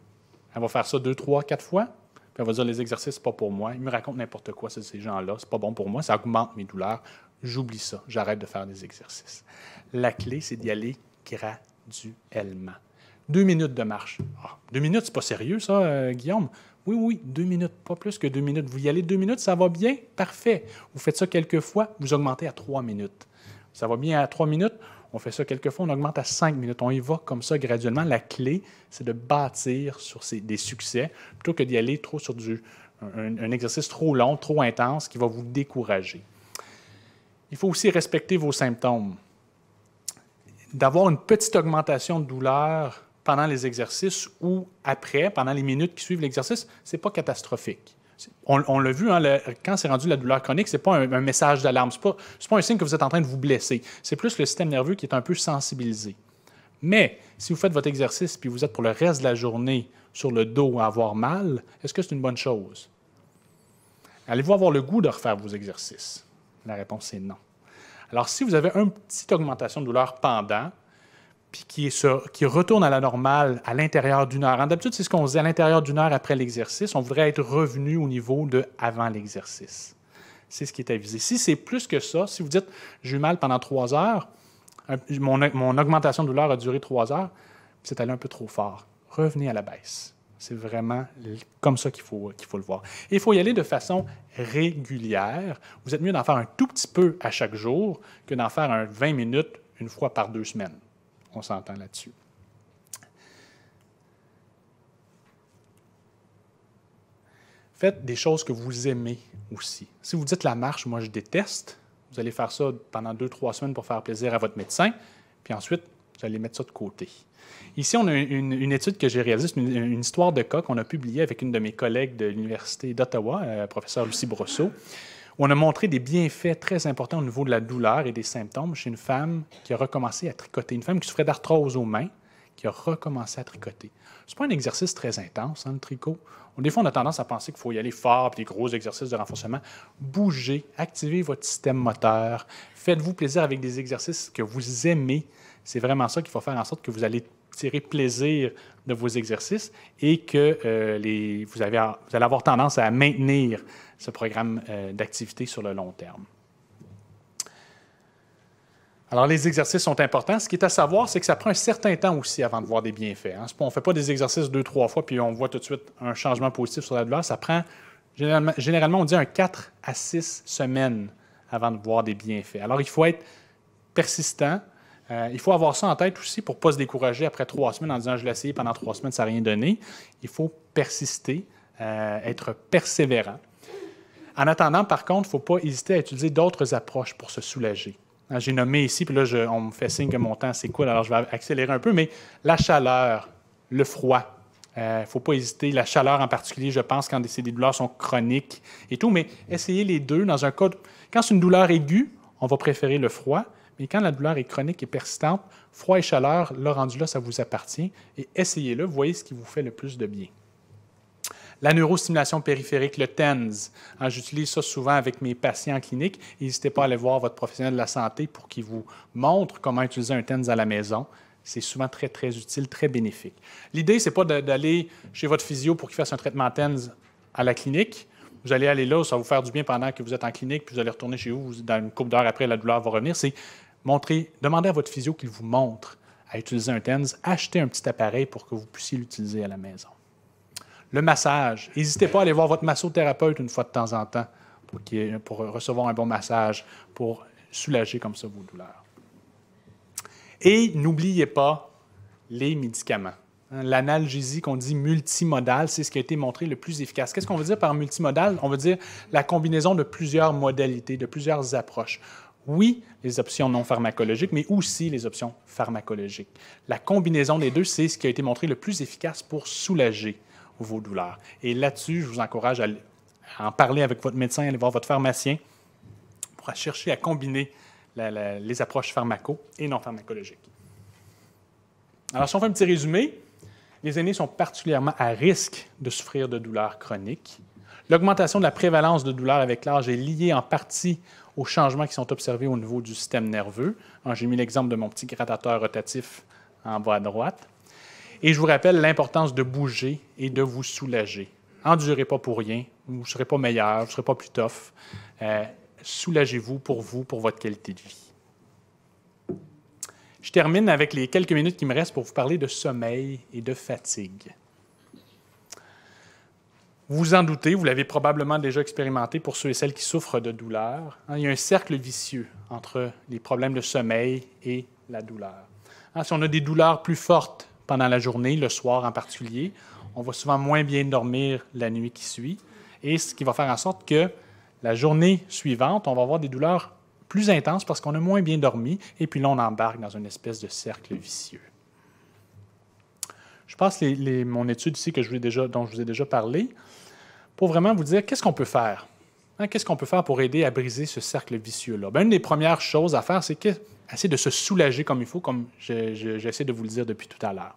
elle va faire ça deux, trois, quatre fois, puis elle va dire les exercices, pas pour moi. Il me raconte n'importe quoi, ces gens-là, c'est pas bon pour moi, ça augmente mes douleurs. J'oublie ça, j'arrête de faire des exercices. La clé, c'est d'y aller graduellement. Deux minutes de marche. Ah, deux minutes, c'est pas sérieux, ça, euh, Guillaume? Oui, oui, deux minutes, pas plus que deux minutes. Vous y allez deux minutes, ça va bien? Parfait. Vous faites ça quelques fois, vous augmentez à trois minutes. Ça va bien à trois minutes, on fait ça quelques fois, on augmente à cinq minutes. On y va comme ça graduellement. La clé, c'est de bâtir sur des succès plutôt que d'y aller trop sur du, un exercice trop long, trop intense qui va vous décourager. Il faut aussi respecter vos symptômes d'avoir une petite augmentation de douleur pendant les exercices ou après, pendant les minutes qui suivent l'exercice, c'est pas catastrophique. On, l'a vu, hein, quand c'est rendu la douleur chronique, n'est pas un, message d'alarme, c'est pas, pas un signe que vous êtes en train de vous blesser. C'est plus le système nerveux qui est un peu sensibilisé. Mais si vous faites votre exercice puis vous êtes pour le reste de la journée sur le dos à avoir mal, est-ce que c'est une bonne chose? Allez-vous avoir le goût de refaire vos exercices? La réponse est non. Alors, si vous avez une petite augmentation de douleur pendant, puis qui, qui retourne à la normale à l'intérieur d'une heure. D'habitude, c'est ce qu'on faisait à l'intérieur d'une heure après l'exercice. On voudrait être revenu au niveau de avant l'exercice. C'est ce qui est avisé. Si c'est plus que ça, si vous dites j'ai eu mal pendant trois heures, mon, augmentation de douleur a duré trois heures, c'est allé un peu trop fort. Revenez à la baisse. C'est vraiment comme ça qu'il faut, faut le voir. Et il faut y aller de façon régulière. Vous êtes mieux d'en faire un tout petit peu à chaque jour que d'en faire 20 minutes une fois par deux semaines. On s'entend là-dessus. Faites des choses que vous aimez aussi. Si vous dites la marche, moi je déteste, vous allez faire ça pendant deux, trois semaines pour faire plaisir à votre médecin, puis ensuite, vous allez mettre ça de côté. Ici, on a une, étude que j'ai réalisée, une, histoire de cas qu'on a publiée avec une de mes collègues de l'Université d'Ottawa, euh, professeur Lucie Brosseau. On a montré des bienfaits très importants au niveau de la douleur et des symptômes chez une femme qui a recommencé à tricoter, une femme qui souffrait d'arthrose aux mains, qui a recommencé à tricoter. Ce n'est pas un exercice très intense, hein, le tricot. Des fois, on a tendance à penser qu'il faut y aller fort, puis des gros exercices de renforcement. Bougez, activez votre système moteur, faites-vous plaisir avec des exercices que vous aimez. C'est vraiment ça qu'il faut faire en sorte que vous allez tirez plaisir de vos exercices et que euh, les, vous, allez avoir tendance à maintenir ce programme euh, d'activité sur le long terme. Alors, les exercices sont importants. Ce qui est à savoir, c'est que ça prend un certain temps aussi avant de voir des bienfaits. Hein. On ne fait pas des exercices deux, trois fois, puis on voit tout de suite un changement positif sur la douleur. Ça prend, généralement, généralement on dit un 4 à 6 semaines avant de voir des bienfaits. Alors, il faut être persistant, euh, il faut avoir ça en tête aussi pour ne pas se décourager après trois semaines en disant je l'ai essayé pendant trois semaines, ça n'a rien donné. Il faut persister, euh, être persévérant. En attendant, par contre, il ne faut pas hésiter à utiliser d'autres approches pour se soulager. Hein, j'ai nommé ici, puis là, on me fait signe que mon temps s'écoule, alors je vais accélérer un peu, mais la chaleur, le froid, il euh, ne faut pas hésiter. La chaleur en particulier, je pense, quand des, des douleurs sont chroniques et tout, mais essayez les deux dans un cas. Quand c'est une douleur aiguë, on va préférer le froid. Mais quand la douleur est chronique et persistante, froid et chaleur, le rendu là, ça vous appartient. Et essayez-le, voyez ce qui vous fait le plus de bien. La neurostimulation périphérique, le TENS. Hein, j'utilise ça souvent avec mes patients en clinique. N'hésitez pas à aller voir votre professionnel de la santé pour qu'il vous montre comment utiliser un TENS à la maison. C'est souvent très, très utile, très bénéfique. L'idée, ce n'est pas d'aller chez votre physio pour qu'il fasse un traitement TENS à la clinique. Vous allez aller là, ça va vous faire du bien pendant que vous êtes en clinique, puis vous allez retourner chez vous. Dans une couple d'heures après, la douleur va revenir. C'est demandez à votre physio qu'il vous montre à utiliser un TENS. Achetez un petit appareil pour que vous puissiez l'utiliser à la maison. Le massage. N'hésitez pas à aller voir votre massothérapeute une fois de temps en temps pour, pour recevoir un bon massage, pour soulager comme ça vos douleurs. Et n'oubliez pas les médicaments. Hein, l'analgésie qu'on dit multimodale, c'est ce qui a été montré le plus efficace. Qu'est-ce qu'on veut dire par multimodal? On veut dire la combinaison de plusieurs modalités, de plusieurs approches oui, les options non pharmacologiques, mais aussi les options pharmacologiques. La combinaison des deux, c'est ce qui a été montré le plus efficace pour soulager vos douleurs. Et là-dessus, je vous encourage à, en parler avec votre médecin, à aller voir votre pharmacien pour chercher à combiner les approches pharmaco et non pharmacologiques. Alors, si on fait un petit résumé, les aînés sont particulièrement à risque de souffrir de douleurs chroniques. L'augmentation de la prévalence de douleurs avec l'âge est liée en partie aux changements qui sont observés au niveau du système nerveux. Hein, j'ai mis l'exemple de mon petit gradateur rotatif en bas à droite. Et je vous rappelle l'importance de bouger et de vous soulager. Endurez pas pour rien, vous ne serez pas meilleur, vous ne serez pas plus tough. Euh, soulagez-vous pour vous, pour votre qualité de vie. Je termine avec les quelques minutes qui me restent pour vous parler de sommeil et de fatigue. Vous en doutez, vous l'avez probablement déjà expérimenté pour ceux et celles qui souffrent de douleurs. Hein. il y a un cercle vicieux entre les problèmes de sommeil et la douleur. Hein, si on a des douleurs plus fortes pendant la journée, le soir en particulier, on va souvent moins bien dormir la nuit qui suit, et ce qui va faire en sorte que la journée suivante, on va avoir des douleurs plus intenses parce qu'on a moins bien dormi, et puis là, on embarque dans une espèce de cercle vicieux je passe les, mon étude ici que je vous déjà, dont je vous ai déjà parlé pour vraiment vous dire qu'est-ce qu'on peut faire. Hein, qu'est-ce qu'on peut faire pour aider à briser ce cercle vicieux-là? Ben, une des premières choses à faire, c'est essayer de se soulager comme il faut, comme j'essaie de vous le dire depuis tout à l'heure.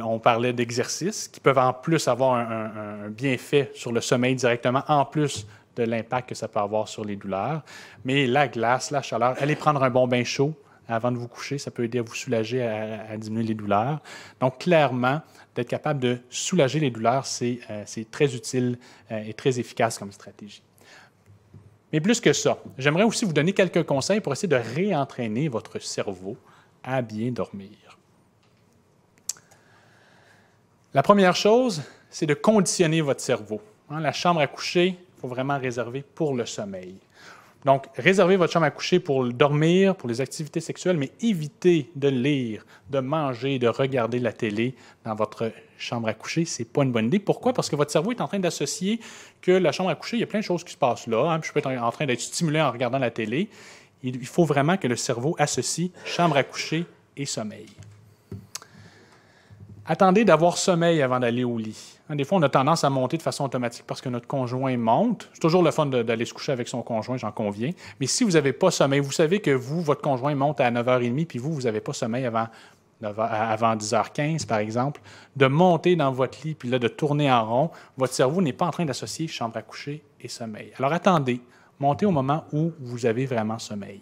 On parlait d'exercices qui peuvent en plus avoir un, un bienfait sur le sommeil directement, en plus de l'impact que ça peut avoir sur les douleurs. Mais la glace, la chaleur, aller prendre un bon bain chaud, avant de vous coucher, ça peut aider à vous soulager, à, diminuer les douleurs. Donc, clairement, d'être capable de soulager les douleurs, c'est euh, très utile euh, et très efficace comme stratégie. Mais plus que ça, j'aimerais aussi vous donner quelques conseils pour essayer de réentraîner votre cerveau à bien dormir. La première chose, c'est de conditionner votre cerveau. Hein, la chambre à coucher, il faut vraiment réserver pour le sommeil. Donc, réservez votre chambre à coucher pour dormir, pour les activités sexuelles, mais évitez de lire, de manger, de regarder la télé dans votre chambre à coucher. C'est pas une bonne idée. Pourquoi? Parce que votre cerveau est en train d'associer que la chambre à coucher, il y a plein de choses qui se passent là. puis hein. je peux être en train d'être stimulé en regardant la télé. Il faut vraiment que le cerveau associe chambre à coucher et sommeil. Attendez d'avoir sommeil avant d'aller au lit. Hein, des fois, on a tendance à monter de façon automatique parce que notre conjoint monte. C'est toujours le fun d'aller se coucher avec son conjoint, j'en conviens. Mais si vous n'avez pas sommeil, vous savez que vous, votre conjoint monte à 9h30, puis vous, vous n'avez pas sommeil avant, avant 10h15, par exemple, de monter dans votre lit, puis là, de tourner en rond, votre cerveau n'est pas en train d'associer chambre à coucher et sommeil. Alors attendez, montez au moment où vous avez vraiment sommeil.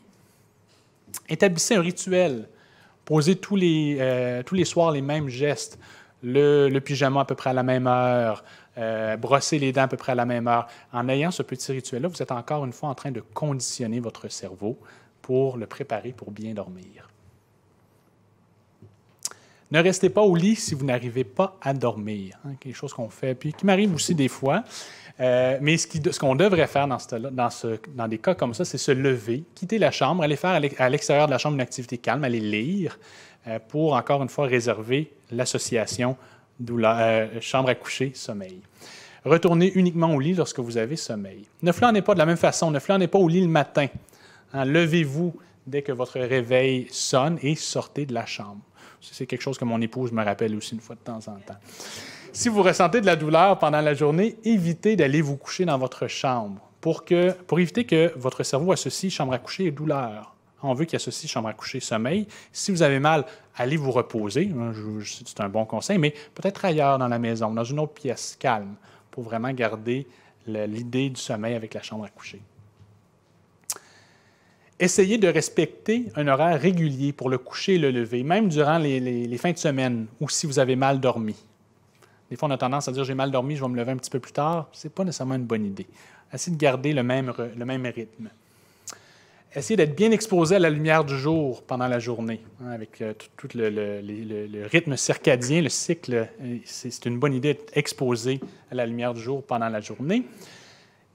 Établissez un rituel poser tous les, euh, tous les soirs les mêmes gestes, le, le, pyjama à peu près à la même heure, euh, brosser les dents à peu près à la même heure. En ayant ce petit rituel-là, vous êtes encore une fois en train de conditionner votre cerveau pour le préparer pour bien dormir. Ne restez pas au lit si vous n'arrivez pas à dormir. Hein, quelque chose qu'on fait, puis qui m'arrive aussi des fois. Euh, mais ce, ce qu'on devrait faire dans, dans, dans des cas comme ça, c'est se lever, quitter la chambre, aller faire à l'extérieur de la chambre une activité calme, aller lire, euh, pour encore une fois réserver l'association euh, chambre à coucher, sommeil. Retournez uniquement au lit lorsque vous avez sommeil. Ne flânez pas de la même façon, ne flânez pas au lit le matin. Hein. levez-vous dès que votre réveil sonne et sortez de la chambre. C'est quelque chose que mon épouse me rappelle aussi une fois de temps en temps. Si vous ressentez de la douleur pendant la journée, évitez d'aller vous coucher dans votre chambre pour, que, pour éviter que votre cerveau associe chambre à coucher et douleur. On veut qu'il associe chambre à coucher sommeil. Si vous avez mal, allez vous reposer. Hein, c'est un bon conseil, mais peut-être ailleurs dans la maison, dans une autre pièce calme, pour vraiment garder l'idée du sommeil avec la chambre à coucher. Essayez de respecter un horaire régulier pour le coucher et le lever, même durant les fins de semaine ou si vous avez mal dormi. Des fois, on a tendance à dire j'ai mal dormi, je vais me lever un petit peu plus tard. Ce n'est pas nécessairement une bonne idée. Essayez de garder le même, le même rythme. Essayez d'être bien exposé à la lumière du jour pendant la journée, hein, avec euh, tout, le, rythme circadien, le cycle. Euh, c'est une bonne idée d'être exposé à la lumière du jour pendant la journée.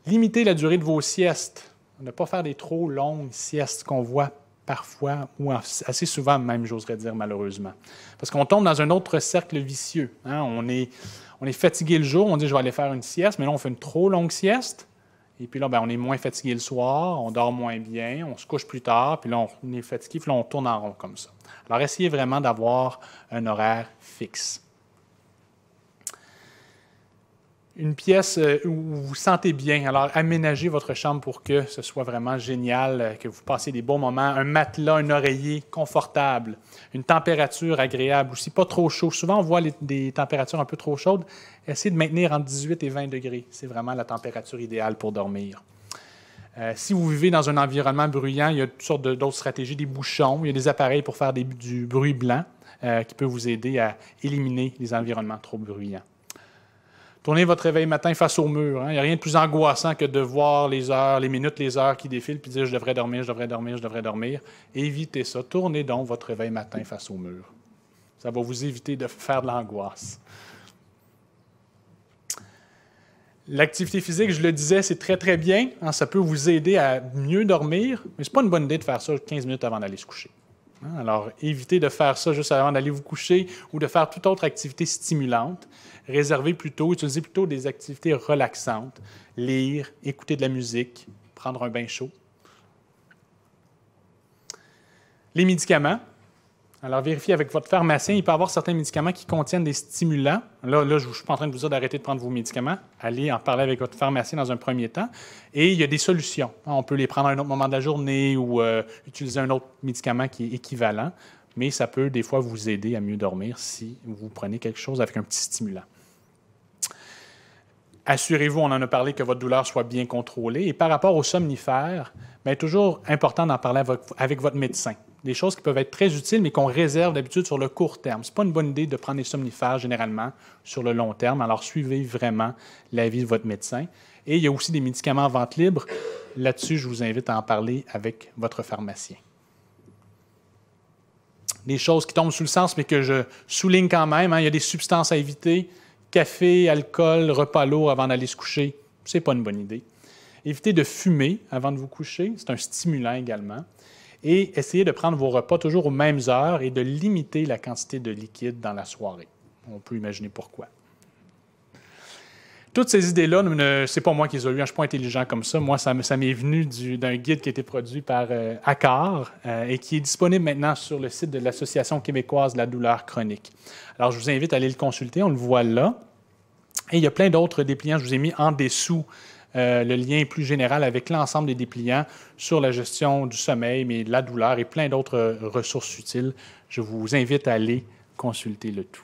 Limitez la durée de vos siestes. Ne pas faire des trop longues siestes qu'on voit parfois, ou assez souvent même, j'oserais dire malheureusement. Parce qu'on tombe dans un autre cercle vicieux. Hein. On, est, fatigué le jour, on dit je vais aller faire une sieste, mais là on fait une trop longue sieste. Et puis là, ben, on est moins fatigué le soir, on dort moins bien, on se couche plus tard, puis là, on est fatigué, puis là, on tourne en rond comme ça. Alors, essayez vraiment d'avoir un horaire fixe. une pièce euh, où vous sentez bien. Alors, aménagez votre chambre pour que ce soit vraiment génial, euh, que vous passiez des bons moments. Un matelas, un oreiller confortable, une température agréable aussi, pas trop chaud. Souvent, on voit des températures un peu trop chaudes. Essayez de maintenir entre 18 et 20 degrés. C'est vraiment la température idéale pour dormir. Euh, si vous vivez dans un environnement bruyant, il y a toutes sortes d'autres stratégies, des bouchons, il y a des appareils pour faire du bruit blanc qui peut vous aider à éliminer les environnements trop bruyants. Tournez votre réveil matin face au mur. Hein. Il n'y a rien de plus angoissant que de voir les heures, les minutes, les heures qui défilent, puis dire je devrais dormir, je devrais dormir, je devrais dormir. Évitez ça. Tournez donc votre réveil matin face au mur. Ça va vous éviter de faire de l'angoisse. L'activité physique, je le disais, c'est très, très bien. Hein. ça peut vous aider à mieux dormir, mais ce n'est pas une bonne idée de faire ça 15 minutes avant d'aller se coucher. Hein. alors, évitez de faire ça juste avant d'aller vous coucher ou de faire toute autre activité stimulante réserver plutôt, utiliser plutôt des activités relaxantes, lire, écouter de la musique, prendre un bain chaud. Les médicaments. Alors, vérifiez avec votre pharmacien. Il peut y avoir certains médicaments qui contiennent des stimulants. Là, je ne suis pas en train de vous dire d'arrêter de prendre vos médicaments. Allez en parler avec votre pharmacien dans un premier temps. Et il y a des solutions. On peut les prendre à un autre moment de la journée ou euh, utiliser un autre médicament qui est équivalent mais ça peut des fois vous aider à mieux dormir si vous prenez quelque chose avec un petit stimulant assurez-vous, on en a parlé, que votre douleur soit bien contrôlée. Et par rapport aux somnifères, est ben, toujours important d'en parler avec votre médecin. Des choses qui peuvent être très utiles, mais qu'on réserve d'habitude sur le court terme. Ce n'est pas une bonne idée de prendre des somnifères généralement sur le long terme. Alors, suivez vraiment l'avis de votre médecin. Et il y a aussi des médicaments en vente libre. Là-dessus, je vous invite à en parler avec votre pharmacien des choses qui tombent sous le sens, mais que je souligne quand même. Hein. il y a des substances à éviter, Café, alcool, repas lourd avant d'aller se coucher, ce n'est pas une bonne idée. Évitez de fumer avant de vous coucher, c'est un stimulant également. Et essayez de prendre vos repas toujours aux mêmes heures et de limiter la quantité de liquide dans la soirée. On peut imaginer pourquoi toutes ces idées-là, c'est pas moi qui les ai eues, hein, je suis pas intelligent comme ça. Moi, ça, m'est venu d'un guide qui a été produit par euh, euh, et qui est disponible maintenant sur le site de l'Association québécoise de la douleur chronique. Alors, je vous invite à aller le consulter, on le voit là. Et il y a plein d'autres dépliants, je vous ai mis en dessous euh, le lien plus général avec l'ensemble des dépliants sur la gestion du sommeil, mais la douleur et plein d'autres euh, ressources utiles. Je vous invite à aller consulter le tout.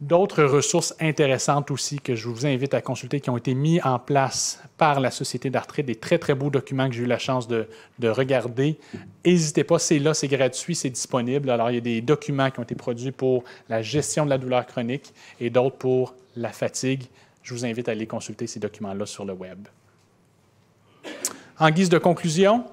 D'autres ressources intéressantes aussi que je vous invite à consulter qui ont été mises en place par la Société d'arthrite, des très, très beaux documents que j'ai eu la chance de, regarder. N'hésitez pas, c'est là, c'est gratuit, c'est disponible. Alors, il y a des documents qui ont été produits pour la gestion de la douleur chronique et d'autres pour la fatigue. Je vous invite à aller consulter ces documents-là sur le Web. En guise de conclusion,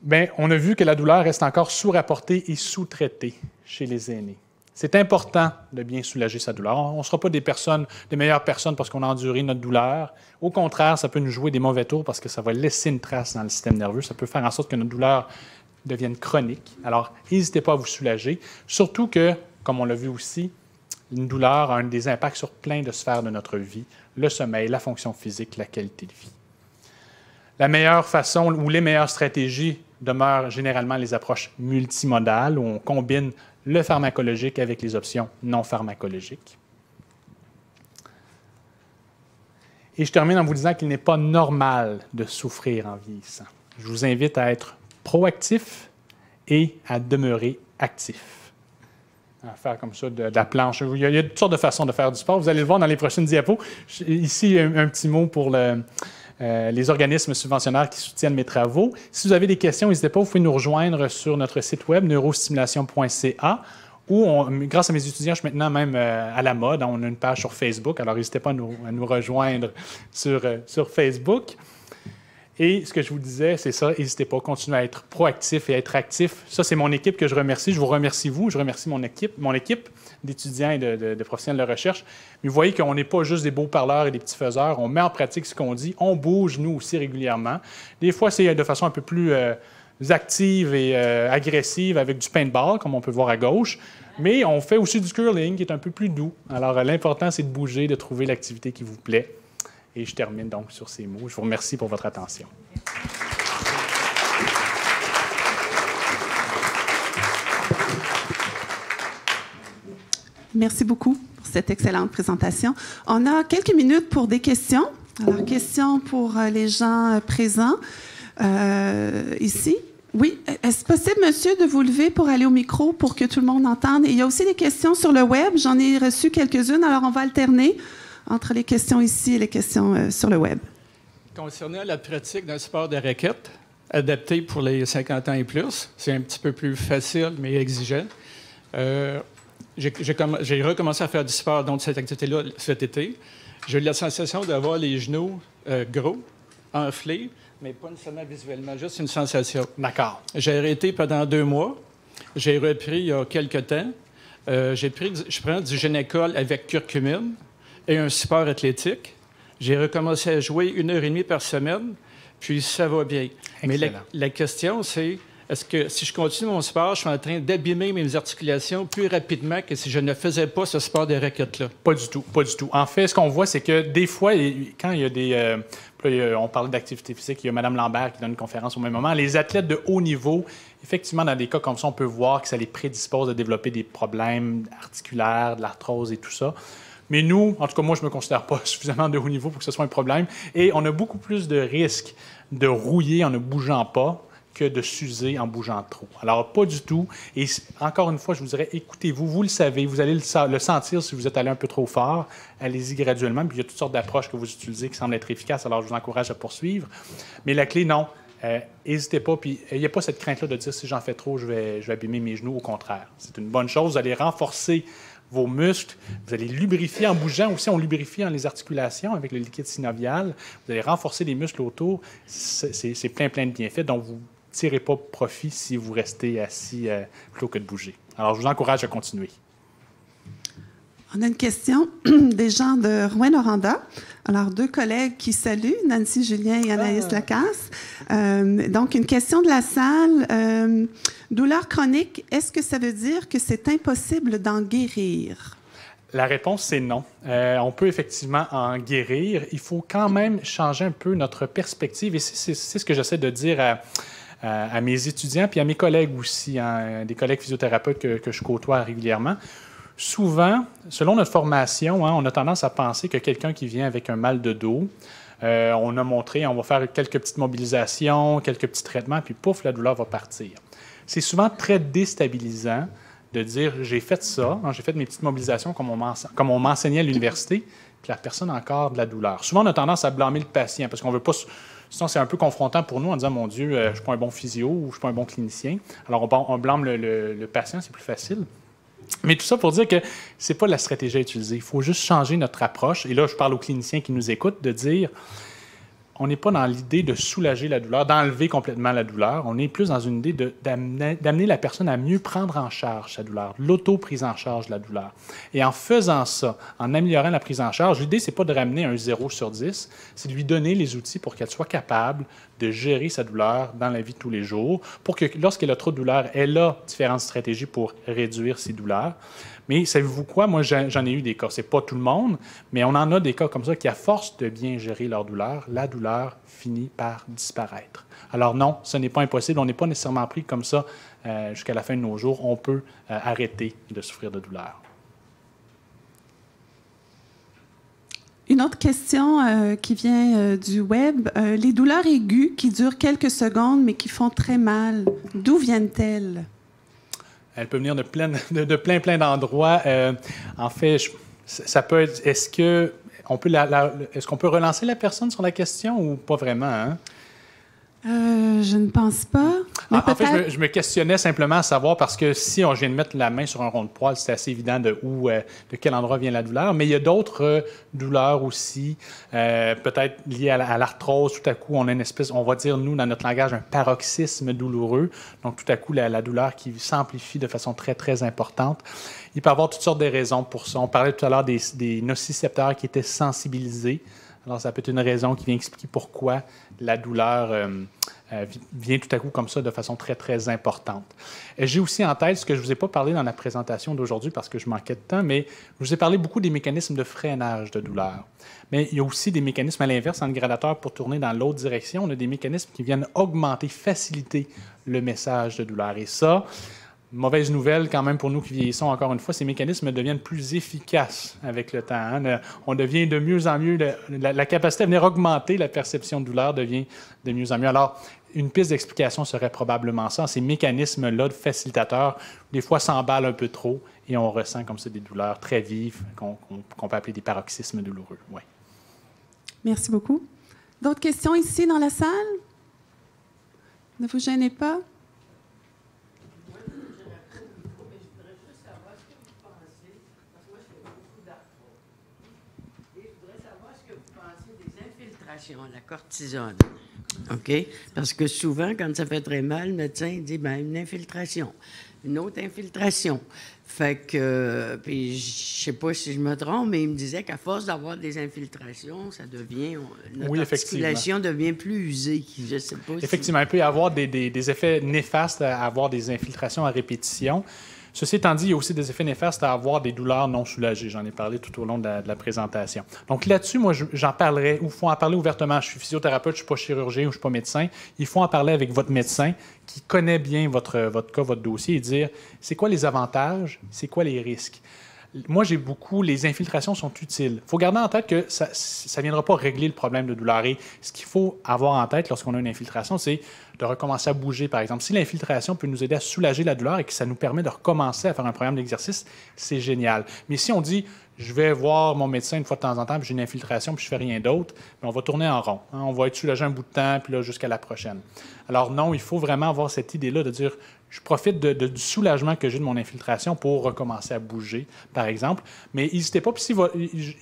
bien, on a vu que la douleur reste encore sous-rapportée et sous-traitée chez les aînés. C'est important de bien soulager sa douleur. On ne sera pas des personnes, des meilleures personnes parce qu'on a enduré notre douleur. Au contraire, ça peut nous jouer des mauvais tours parce que ça va laisser une trace dans le système nerveux. Ça peut faire en sorte que notre douleur devienne chronique. Alors, n'hésitez pas à vous soulager. Surtout que, comme on l'a vu aussi, une douleur a un des impacts sur plein de sphères de notre vie, le sommeil, la fonction physique, la qualité de vie. La meilleure façon ou les meilleures stratégies demeurent généralement les approches multimodales où on combine le pharmacologique avec les options non pharmacologiques. Et je termine en vous disant qu'il n'est pas normal de souffrir en vieillissant. Je vous invite à être proactif et à demeurer actif. À faire comme ça de, la planche. Il y, a, toutes sortes de façons de faire du sport. Vous allez le voir dans les prochaines diapos. Ici, un petit mot pour le, euh, les organismes subventionnaires qui soutiennent mes travaux. Si vous avez des questions, n'hésitez pas, vous pouvez nous rejoindre sur notre site web neurostimulation.ca où, grâce à mes étudiants, je suis maintenant même euh, à la mode. On a une page sur Facebook, alors n'hésitez pas à nous, rejoindre sur, euh, sur Facebook. Et ce que je vous disais, c'est ça, n'hésitez pas, continuez à être proactif et à être actif. Ça, c'est mon équipe que je remercie. Je vous remercie, vous. Je remercie mon équipe, mon équipe d'étudiants et de, de, de, professionnels de recherche. Mais vous voyez qu'on n'est pas juste des beaux parleurs et des petits faiseurs. On met en pratique ce qu'on dit. On bouge, nous aussi, régulièrement. Des fois, c'est de façon un peu plus euh, active et euh, agressive avec du paintball, comme on peut voir à gauche. Mais on fait aussi du curling, qui est un peu plus doux. Alors, l'important, c'est de bouger, de trouver l'activité qui vous plaît. Et je termine donc sur ces mots. Je vous remercie pour votre attention. Merci beaucoup pour cette excellente présentation. On a quelques minutes pour des questions. Alors, questions pour euh, les gens euh, présents euh, ici. Oui, est-ce possible, monsieur, de vous lever pour aller au micro pour que tout le monde entende? il y a aussi des questions sur le web. J'en ai reçu quelques-unes, alors on va alterner entre les questions ici et les questions euh, sur le Web. Concernant la pratique d'un sport de raquette, adapté pour les 50 ans et plus, c'est un petit peu plus facile, mais exigeant. Euh, j'ai recommencé à faire du sport, donc cette activité-là, cet été. J'ai eu la sensation d'avoir les genoux euh, gros, enflés, mais pas nécessairement visuellement, juste une sensation. D'accord. J'ai arrêté pendant deux mois. J'ai repris il y a quelques temps. j'ai pris, je prends du génécol avec curcumine et un sport athlétique. J'ai recommencé à jouer une heure et demie par semaine, puis ça va bien. Mais la, question, c'est est-ce que si je continue mon sport, je suis en train d'abîmer mes articulations plus rapidement que si je ne faisais pas ce sport de raquette-là? Pas du tout, pas du tout. En fait, ce qu'on voit, c'est que des fois, quand il y a des... Euh, on parle d'activité physique, il y a Mme Lambert qui donne une conférence au même moment. Les athlètes de haut niveau, effectivement, dans des cas comme ça, on peut voir que ça les prédispose à développer des problèmes articulaires, de l'arthrose et tout ça. Mais nous, en tout cas, moi, je ne me considère pas suffisamment de haut niveau pour que ce soit un problème. Et on a beaucoup plus de risques de rouiller en ne bougeant pas que de s'user en bougeant trop. Alors, pas du tout. Et encore une fois, je vous dirais, écoutez-vous, vous le savez, vous allez le, sentir si vous êtes allé un peu trop fort. Allez-y graduellement. Puis il y a toutes sortes d'approches que vous utilisez qui semblent être efficaces, alors je vous encourage à poursuivre. Mais la clé, non. N'hésitez euh, pas, puis il a pas cette crainte-là de dire si j'en fais trop, je vais, je vais abîmer mes genoux. Au contraire, c'est une bonne chose. Vous allez renforcer vos muscles. Vous allez lubrifier en bougeant aussi, on lubrifie en les articulations avec le liquide synovial. Vous allez renforcer les muscles autour. C'est plein, plein de bienfaits dont vous tirez pas profit si vous restez assis euh, plutôt que de bouger. Alors, je vous encourage à continuer. On a une question des gens de Rouen-Oranda. Alors, deux collègues qui saluent, Nancy Julien et Anaïs ah. Lacasse. Euh, donc, une question de la salle. Euh, douleur chronique, est-ce que ça veut dire que c'est impossible d'en guérir? La réponse, c'est non. Euh, on peut effectivement en guérir. Il faut quand même changer un peu notre perspective. Et c'est ce que j'essaie de dire à mes étudiants, puis à mes collègues aussi, hein, des collègues physiothérapeutes que je côtoie régulièrement. Souvent, selon notre formation, hein, on a tendance à penser que quelqu'un qui vient avec un mal de dos, euh, on a montré, on va faire quelques petites mobilisations, quelques petits traitements, puis pouf, la douleur va partir. C'est souvent très déstabilisant de dire j'ai fait ça, hein, j'ai fait mes petites mobilisations comme on m'enseignait à l'université, puis la personne a encore de la douleur. Souvent, on a tendance à blâmer le patient parce qu'on veut pas. Sinon, c'est un peu confrontant pour nous en disant Mon Dieu, euh, je ne suis pas un bon physio ou je ne suis pas un bon clinicien. Alors, on, blâme le patient, c'est plus facile. Mais tout ça pour dire que c'est pas la stratégie à utiliser. Il faut juste changer notre approche. Et là, je parle aux cliniciens qui nous écoutent de dire on n'est pas dans l'idée de soulager la douleur, d'enlever complètement la douleur. On est plus dans une idée d'amener la personne à mieux prendre en charge sa douleur, l'auto-prise en charge de la douleur. Et en faisant ça, en améliorant la prise en charge, l'idée, c'est pas de ramener un 0 sur 10, c'est de lui donner les outils pour qu'elle soit capable de gérer sa douleur dans la vie de tous les jours, pour que lorsqu'elle a trop de douleur, elle a différentes stratégies pour réduire ses douleurs. Mais savez-vous quoi? Moi, j'en ai eu des cas. C'est pas tout le monde, mais on en a des cas comme ça qui, à force de bien gérer leur douleur, la douleur finit par disparaître. Alors non, ce n'est pas impossible. On n'est pas nécessairement pris comme ça euh, jusqu'à la fin de nos jours. On peut euh, arrêter de souffrir de douleur. Une autre question euh, qui vient du web. les douleurs aiguës qui durent quelques secondes mais qui font très mal, d'où viennent-elles? Elle peut venir de plein, de, plein, plein d'endroits. Euh, en fait, ça peut être. Est-ce que on peut est-ce qu'on peut relancer la personne sur la question ou pas vraiment hein? Euh, je ne pense pas. en, fait, je me, questionnais simplement à savoir parce que si on vient de mettre la main sur un rond de poil, c'est assez évident de où, euh, de quel endroit vient la douleur. Mais il y a d'autres euh, douleurs aussi, peut-être liées à, l'arthrose. Tout à coup, on a une espèce, on va dire nous dans notre langage, un paroxysme douloureux. Donc tout à coup, la, douleur qui s'amplifie de façon très très importante. Il peut y avoir toutes sortes de raisons pour ça. On parlait tout à l'heure des nocicepteurs qui étaient sensibilisés. Alors, ça peut être une raison qui vient expliquer pourquoi la douleur euh, euh, vient tout à coup comme ça de façon très, très importante. J'ai aussi en tête ce que je ne vous ai pas parlé dans la présentation d'aujourd'hui parce que je manquais de temps, mais je vous ai parlé beaucoup des mécanismes de freinage de douleur. Mais il y a aussi des mécanismes à l'inverse, en hein, gradateur pour tourner dans l'autre direction, on a des mécanismes qui viennent augmenter, faciliter le message de douleur. Et ça, mauvaise nouvelle quand même pour nous qui vieillissons, encore une fois, ces mécanismes deviennent plus efficaces avec le temps. Hein. On devient de mieux en mieux, la, capacité à venir augmenter la perception de douleur devient de mieux en mieux. Alors, une piste d'explication serait probablement ça, ces mécanismes-là de facilitateurs, des fois s'emballent un peu trop et on ressent comme ça des douleurs très vives qu'on peut appeler des paroxysmes douloureux. Merci beaucoup. D'autres questions ici dans la salle? Ne vous gênez pas. la cortisone. OK? Parce que souvent, quand ça fait très mal, le médecin dit ben, une infiltration, une autre infiltration. Fait que, puis je sais pas si je me trompe, mais il me disait qu'à force d'avoir des infiltrations, ça devient. Notre articulation devient plus usée. Je sais pas effectivement, il peut y avoir des, des, des effets néfastes à avoir des infiltrations à répétition. Ceci étant dit, il y a aussi des effets néfastes à avoir des douleurs non soulagées. J'en ai parlé tout au long de la, présentation. Donc là-dessus, moi, j'en parlerai, ou il faut en parler ouvertement. Je suis physiothérapeute, je ne suis pas chirurgien ou je ne suis pas médecin. Il faut en parler avec votre médecin qui connaît bien votre, votre cas, votre dossier et dire c'est quoi les avantages, c'est quoi les risques moi, j'ai beaucoup, les infiltrations sont utiles. Il faut garder en tête que ça ne viendra pas régler le problème de Et Ce qu'il faut avoir en tête lorsqu'on a une infiltration, c'est de recommencer à bouger, par exemple. Si l'infiltration peut nous aider à soulager la douleur et que ça nous permet de recommencer à faire un programme d'exercice, c'est génial. Mais si on dit, je vais voir mon médecin une fois de temps en temps, puis j'ai une infiltration, puis je fais rien d'autre, ben, on va tourner en rond. Hein. On va être soulagé un bout de temps, puis là, jusqu'à la prochaine. Alors non, il faut vraiment avoir cette idée-là de dire, je profite du soulagement que j'ai de mon infiltration pour recommencer à bouger, par exemple. Mais n'hésitez pas. Si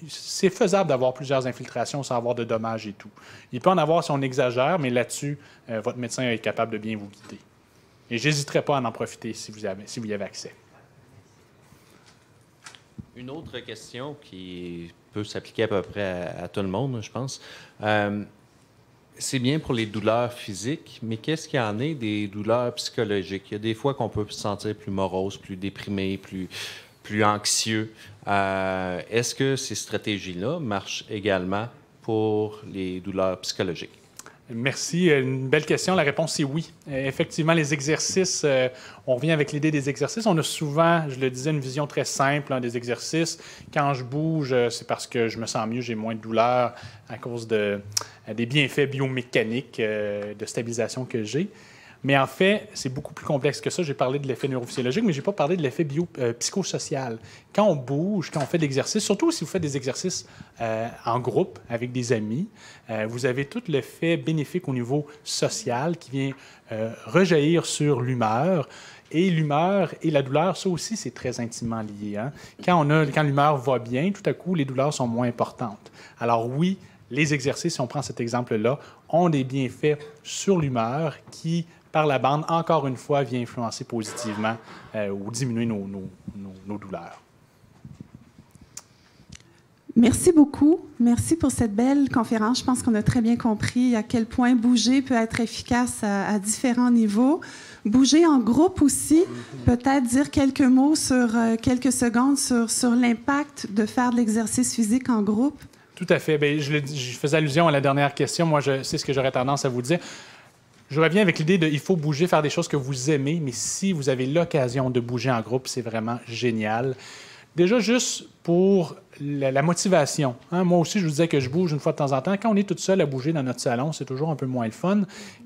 c'est faisable d'avoir plusieurs infiltrations sans avoir de dommages et tout. Il peut en avoir si on exagère, mais là-dessus, euh, votre médecin est capable de bien vous guider. Et j'hésiterai pas à en profiter si vous, avez, si vous y avez accès. Une autre question qui peut s'appliquer à peu près à, tout le monde, je pense. Euh, c'est bien pour les douleurs physiques, mais qu'est-ce qu'il y en est des douleurs psychologiques? Il y a des fois qu'on peut se sentir plus morose, plus déprimé, plus, plus anxieux. Euh, est-ce que ces stratégies-là marchent également pour les douleurs psychologiques? Merci. Euh, une belle question. La réponse est oui. Euh, effectivement, les exercices, euh, on revient avec l'idée des exercices. On a souvent, je le disais, une vision très simple hein, des exercices. Quand je bouge, c'est parce que je me sens mieux, j'ai moins de douleur à cause des bienfaits biomécaniques de stabilisation que j'ai. Mais en fait, c'est beaucoup plus complexe que ça. J'ai parlé de l'effet neurophysiologique, mais je n'ai pas parlé de l'effet bio, euh, psychosocial. Quand on bouge, quand on fait de l'exercice, surtout si vous faites des exercices euh, en groupe avec des amis, euh, vous avez tout l'effet bénéfique au niveau social qui vient rejaillir sur l'humeur. Et l'humeur et la douleur, ça aussi, c'est très intimement lié. Hein. Quand, on a, quand l'humeur va bien, tout à coup, les douleurs sont moins importantes. Alors oui, les exercices, si on prend cet exemple-là, ont des bienfaits sur l'humeur qui par la bande, encore une fois, vient influencer positivement euh, ou diminuer nos, douleurs. Merci beaucoup. Merci pour cette belle conférence. Je pense qu'on a très bien compris à quel point bouger peut être efficace à, différents niveaux. Bouger en groupe aussi, peut-être dire quelques mots sur euh, quelques secondes sur, sur l'impact de faire de l'exercice physique en groupe. Tout à fait. je, faisais allusion à la dernière question. Moi, je sais ce que j'aurais tendance à vous dire. Je reviens avec l'idée de il faut bouger, faire des choses que vous aimez, mais si vous avez l'occasion de bouger en groupe, c'est vraiment génial. Déjà, juste pour la, motivation. Hein, moi aussi, je vous disais que je bouge une fois de temps en temps. Quand on est tout seul à bouger dans notre salon, c'est toujours un peu moins le fun.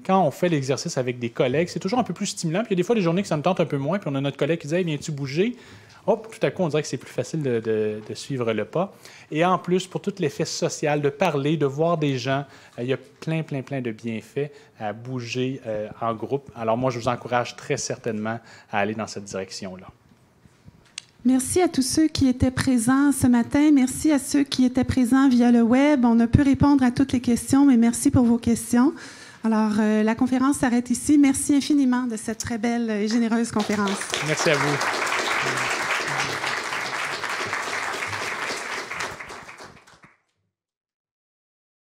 Quand on fait l'exercice avec des collègues, c'est toujours un peu plus stimulant. Puis il y a des fois des journées que ça me tente un peu moins. Puis on a notre collègue qui dit Viens-tu bouger hop, tout à coup, on dirait que c'est plus facile de, suivre le pas. Et en plus, pour tout l'effet social, de parler, de voir des gens, euh, il y a plein, plein, plein de bienfaits à bouger euh, en groupe. Alors moi, je vous encourage très certainement à aller dans cette direction-là. Merci à tous ceux qui étaient présents ce matin. Merci à ceux qui étaient présents via le web. On a pu répondre à toutes les questions, mais merci pour vos questions. Alors, euh, la conférence s'arrête ici. Merci infiniment de cette très belle et généreuse conférence. Merci à vous.